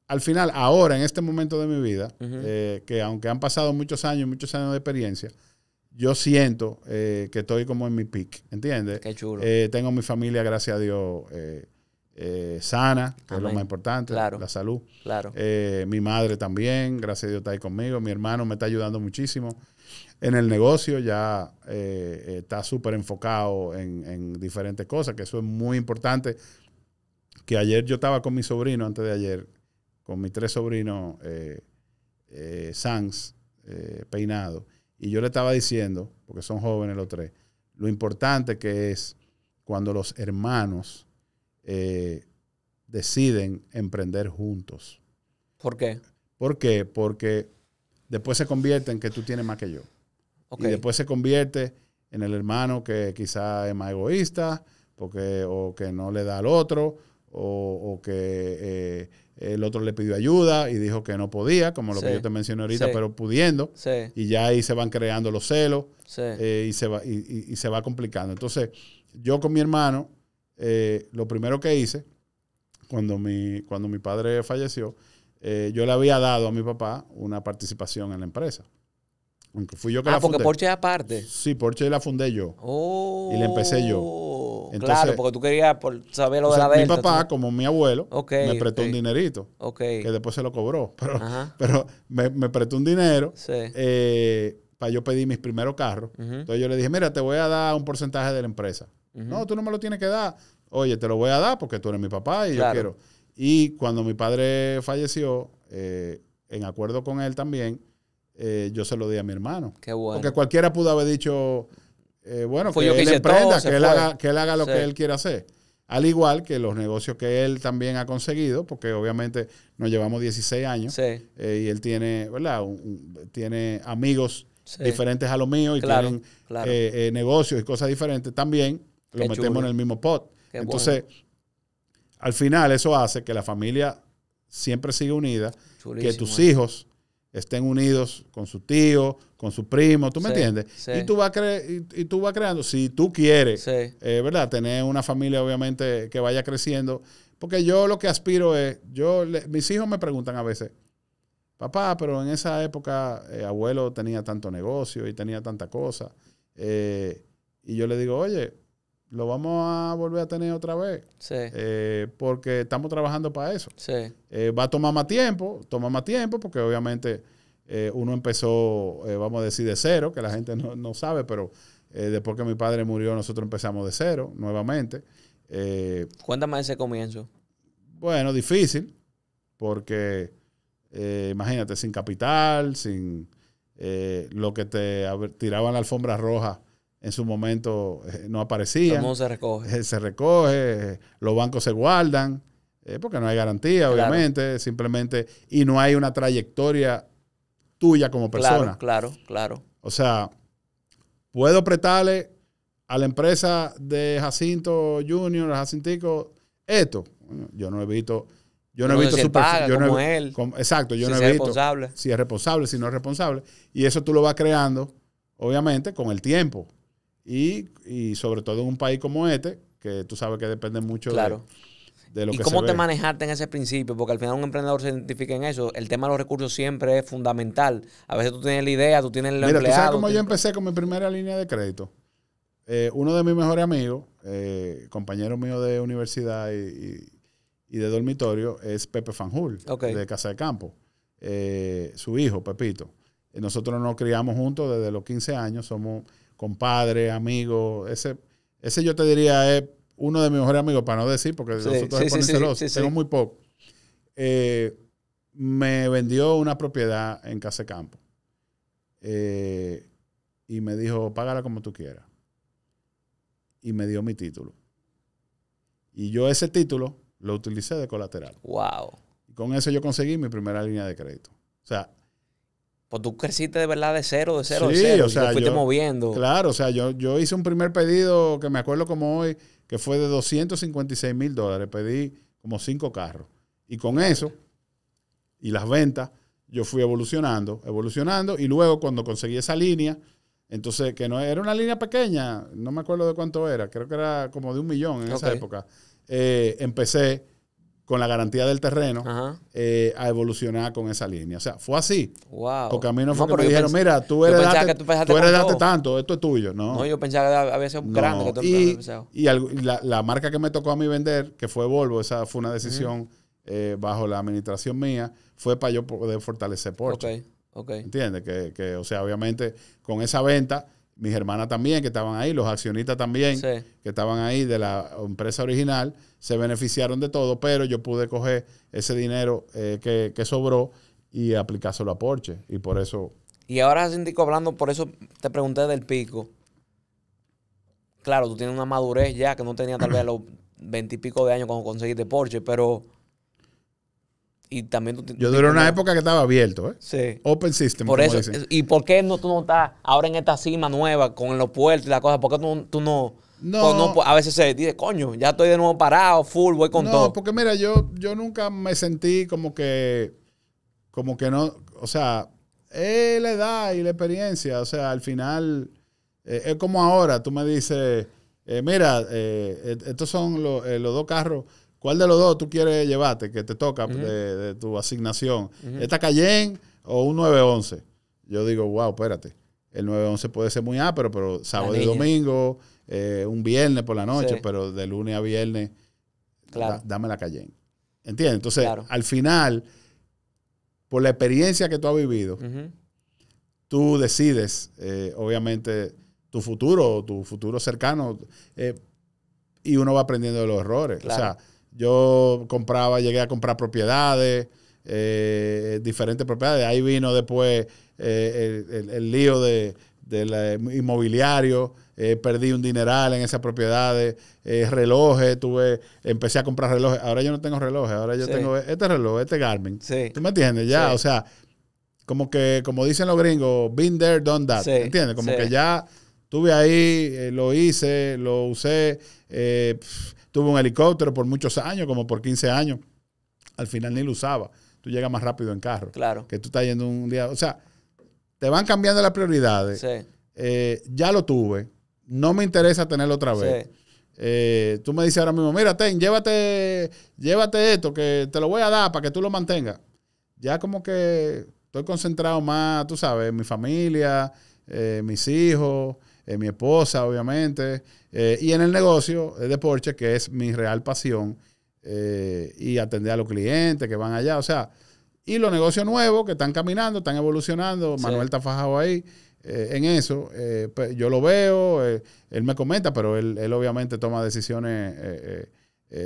al final, ahora, en este momento de mi vida, eh, que aunque han pasado muchos años, muchos años de experiencia, yo siento eh, que estoy como en mi peak, ¿entiendes? Qué chulo. Eh, tengo mi familia, gracias a Dios, eh, sana, que es lo más importante, la salud. Eh, mi madre también, gracias a Dios está ahí conmigo. Mi hermano me está ayudando muchísimo en el negocio, ya eh, está súper enfocado en, en, diferentes cosas, que eso es muy importante. Que ayer yo estaba con mi sobrino, antes de ayer, con mis tres sobrinos, Sans, peinado, y yo le estaba diciendo, porque son jóvenes los tres, lo importante que es cuando los hermanos eh, deciden emprender juntos. ¿Por qué? ¿Por Porque después se convierte en que tú tienes más que yo. Okay. Y después se convierte en el hermano que quizá es más egoísta, porque, o que no le da al otro, o, que eh, el otro le pidió ayuda y dijo que no podía, como lo que yo te mencioné ahorita, pero pudiendo. Y ya ahí se van creando los celos eh, y, se va, y se va complicando. Entonces, yo con mi hermano eh, lo primero que hice cuando mi, cuando mi padre falleció, eh, yo le había dado a mi papá una participación en la empresa. Aunque fui yo que ah, la fundé. porque Porsche es aparte. Sí, Porsche la fundé yo. y la empecé yo. Oh, claro, porque tú querías saber lo de la venta. Mi papá, como mi abuelo, me prestó un dinerito. Que después se lo cobró. Pero, pero me, prestó un dinero eh, para yo pedir mis primeros carros. Entonces yo le dije, mira, te voy a dar un porcentaje de la empresa. No, tú no me lo tienes que dar. Oye, te lo voy a dar porque tú eres mi papá y yo quiero. Y cuando mi padre falleció, eh, en acuerdo con él también, eh, yo se lo di a mi hermano. Qué bueno. Porque cualquiera pudo haber dicho, eh, bueno, que él que, él haga, que él, haga, lo que él quiera hacer. Al igual que los negocios que él también ha conseguido, porque obviamente nos llevamos 16 años y él tiene, ¿verdad? tiene amigos diferentes a los míos. y claro, tienen negocios y cosas diferentes también lo metemos en el mismo pot. Entonces, al final eso hace que la familia siempre siga unida, que tus hijos estén unidos con su tío, con su primo, ¿tú me entiendes? Y, tú vas cre y, y, tú vas creando, si tú quieres, eh, ¿verdad? Tener una familia obviamente que vaya creciendo, porque yo lo que aspiro es, yo mis hijos me preguntan a veces, papá, pero en esa época eh, abuelo tenía tanto negocio y tenía tanta cosa, eh, y yo le digo, oye, lo vamos a volver a tener otra vez. Sí. Eh, porque estamos trabajando para eso. Sí. Eh, va a tomar más tiempo, toma más tiempo, porque obviamente eh, uno empezó, vamos a decir, de cero, que la gente no, no sabe, pero después que mi padre murió, nosotros empezamos de cero nuevamente. Cuéntame ese comienzo. Bueno, difícil, porque imagínate, sin capital, sin lo que te tiraban la alfombra roja en su momento eh, no aparecía. se recoge. Eh, se recoge, eh, los bancos se guardan, porque no hay garantía, obviamente, simplemente, y no hay una trayectoria tuya como persona. Claro, claro, claro. O sea, puedo prestarle a la empresa de Jacinto Junior, Jacintico, esto. yo no he visto... Yo no, he visto su paga, él. exacto, yo si no he es visto responsable. si es responsable, si no es responsable. Y eso tú lo vas creando, obviamente, con el tiempo. Y, sobre todo en un país como este, que tú sabes que depende mucho de, de, lo que ¿Y cómo te manejaste en ese principio? Porque al final un emprendedor se identifica en eso. El tema de los recursos siempre es fundamental. A veces tú tienes la idea, tú tienes el Mira, empleado, tú sabes cómo yo empecé con mi primera línea de crédito. Eh, uno de mis mejores amigos, eh, compañero mío de universidad y, de dormitorio, es Pepe Fanjul, de Casa de Campo. Eh, su hijo, Pepito. Nosotros nos criamos juntos desde los 15 años, somos compadre, amigo. Ese, ese yo te diría es uno de mis mejores amigos, para no decir, porque nosotros somos celosos. Tengo muy poco. Eh, me vendió una propiedad en Campo. Eh, y me dijo, págala como tú quieras. Y me dio mi título. Y yo ese título lo utilicé de colateral. Wow. con eso yo conseguí mi primera línea de crédito. O sea, o pues tú creciste de verdad de cero, de cero, de cero. O sea, te moviendo. Claro, o sea, yo, yo hice un primer pedido que me acuerdo como hoy, que fue de 256 mil dólares. Pedí como cinco carros. Y con eso, y las ventas, yo fui evolucionando, evolucionando. Y luego cuando conseguí esa línea, entonces, que no era una línea pequeña, no me acuerdo de cuánto era, creo que era como de un millón en esa época. Eh, empecé con la garantía del terreno eh, a evolucionar con esa línea. O sea, fue así. Wow. Porque a mí no fue que me dijeron, mira, tú heredaste, tú, heredaste tanto, esto es tuyo. No, no yo pensaba que había sido un grande. Que tú y y la, la, marca que me tocó a mí vender, que fue Volvo, esa fue una decisión eh, bajo la administración mía, fue para yo poder fortalecer Porsche. Ok, ok. ¿Entiendes? Que, que, o sea, obviamente con esa venta mis hermanas también que estaban ahí, los accionistas también que estaban ahí de la empresa original, se beneficiaron de todo, pero yo pude coger ese dinero eh, que, sobró y aplicárselo a Porsche. Y por eso... Y ahora, indicó hablando, por eso te pregunté del pico. Claro, tú tienes una madurez ya que no tenía tal vez los veintipico de años cuando conseguiste Porsche, pero y también Yo duré una época que estaba abierto, ¿eh? Sí. Open system. Por eso. ¿Y por qué no, tú no estás ahora en esta cima nueva con los puertos y la cosa? ¿Por qué tú, no.? No. A veces se dice, coño, ya estoy de nuevo parado, full, voy con todo. No, porque mira, yo, yo nunca me sentí como que. Como que no. O sea, es la edad y la experiencia. O sea, al final. Eh, es como ahora, tú me dices, eh, mira, eh, e-, estos son los dos carros ¿Cuál de los dos tú quieres llevarte que te toca de, tu asignación? ¿Esta Cayenne o un 911? Yo digo, wow, espérate. El 911 puede ser muy ápero, pero sábado y domingo, eh, un viernes por la noche, pero de lunes a viernes, dame la Cayenne. ¿Entiendes? Entonces, al final, por la experiencia que tú has vivido, tú decides, eh, obviamente, tu futuro, tu futuro cercano, eh, y uno va aprendiendo de los errores. O sea, yo compraba, llegué a comprar propiedades, eh, diferentes propiedades. Ahí vino después eh, el, lío de, del inmobiliario. Eh, perdí un dineral en esas propiedades, relojes, tuve, empecé a comprar relojes. Ahora yo no tengo relojes, ahora yo tengo e-, este reloj, este Garmin. ¿Tú me entiendes? Ya, o sea, como que, como dicen los gringos, been there, done that. entiendes? Como que ya tuve ahí, lo hice, lo usé. eh... Tuve un helicóptero por muchos años, como por 15 años. Al final ni lo usaba. Tú llegas más rápido en carro. Claro. Que tú estás yendo un día. O sea, te van cambiando las prioridades. Eh, ya lo tuve. No me interesa tenerlo otra vez. Eh, tú me dices ahora mismo, mira, Ten, llévate, llévate esto, que te lo voy a dar para que tú lo mantengas. Ya como que estoy concentrado más, tú sabes, mi familia, eh, mis hijos. Eh, mi esposa, obviamente, eh, y en el negocio eh, de Porsche, que es mi real pasión, y atender a los clientes que van allá, o sea, y los negocios nuevos que están caminando, están evolucionando, Manuel está fajado ahí. en eso, pues, yo lo veo, él me comenta, pero él, obviamente toma decisiones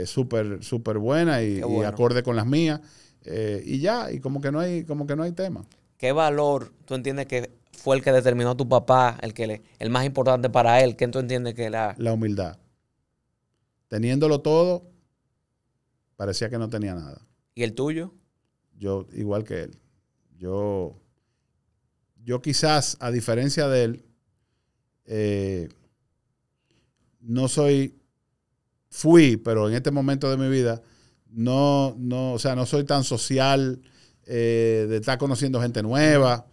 súper, súper buenas y, y, acorde con las mías. y ya, y como que no hay, como que no hay tema. ¿Qué valor tú entiendes que fue el que determinó a tu papá, el, que le, el más importante para él? ¿Qué tú entiendes que La humildad. Teniéndolo todo, parecía que no tenía nada. ¿Y el tuyo? Yo, igual que él. Yo, yo quizás, a diferencia de él, eh, no soy, fui, pero en este momento de mi vida, no, no, o sea, no soy tan social eh, de estar conociendo gente nueva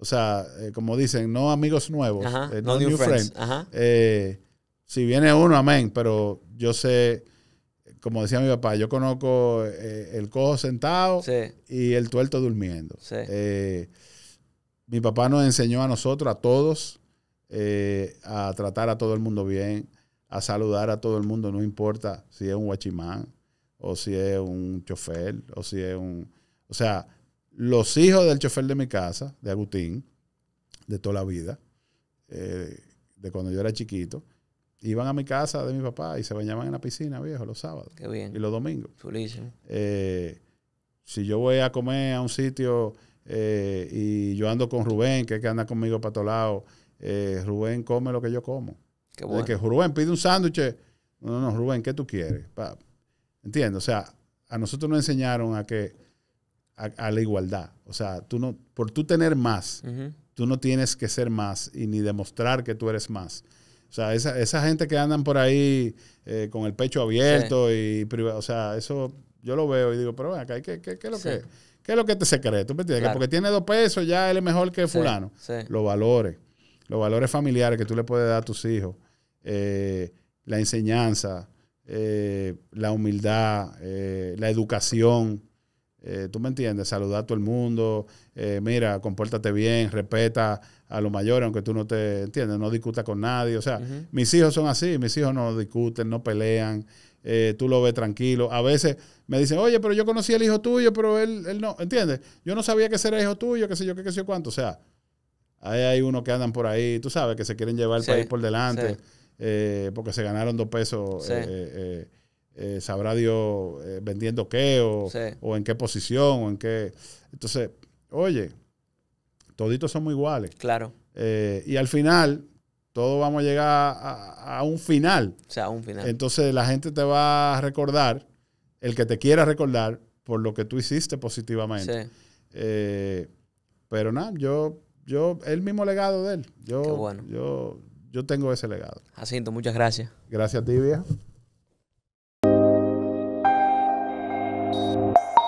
o sea, eh, como dicen, no amigos nuevos, eh, no, new, friends. Eh, si viene uno, amén, pero yo sé, como decía mi papá, yo conozco el cojo sentado y el tuerto durmiendo. mi papá nos enseñó a nosotros, a todos, a tratar a todo el mundo bien, a saludar a todo el mundo, no importa si es un guachimán o si es un chofer o si es un... O sea, los hijos del chofer de mi casa, de Agustín, de toda la vida, eh, de cuando yo era chiquito, iban a mi casa de mi papá y se bañaban en la piscina, viejo, los sábados. Qué bien. Y los domingos. Eh, si yo voy a comer a un sitio eh, y yo ando con Rubén, que es que anda conmigo para todos lados, Rubén come lo que yo como. Qué bueno. que Rubén pide un sándwich. No, no, Rubén, ¿qué tú quieres? Pa, entiendo. O sea, a nosotros nos enseñaron a que a, la igualdad. O sea, tú no, por tú tener más, tú no tienes que ser más y ni demostrar que tú eres más. O sea, esa, gente que andan por ahí eh, con el pecho abierto y y o sea, eso yo lo veo y digo, pero bueno, acá, ¿qué, es lo que, ¿qué lo que te secreto? me entiendes? porque tiene dos pesos, ya él es mejor que fulano. Los valores, los valores familiares que tú le puedes dar a tus hijos, eh, la enseñanza, eh, la humildad, la educación. Eh, tú me entiendes, saludar a todo el mundo, eh, mira, compórtate bien, respeta a los mayores, aunque tú no te entiendes, no discuta con nadie. O sea, mis hijos son así, mis hijos no discuten, no pelean, eh, tú lo ves tranquilo. A veces me dicen, oye, pero yo conocí al hijo tuyo, pero él, él no, ¿entiendes? Yo no sabía que ese era hijo tuyo, qué sé yo, qué, qué sé yo cuánto. O sea, ahí hay unos que andan por ahí, tú sabes, que se quieren llevar el país por delante, porque se ganaron dos pesos. Eh, sabrá Dios eh, vendiendo qué o, en qué posición o en qué. Entonces, oye, toditos somos iguales. Claro. Eh, y al final, todos vamos a llegar a, un final. O sea, a un final. Entonces, la gente te va a recordar, el que te quiera recordar, por lo que tú hiciste positivamente. pero nada, yo, yo, el mismo legado de él. Yo, bueno. yo, yo tengo ese legado. Jacinto, muchas gracias. Gracias a Música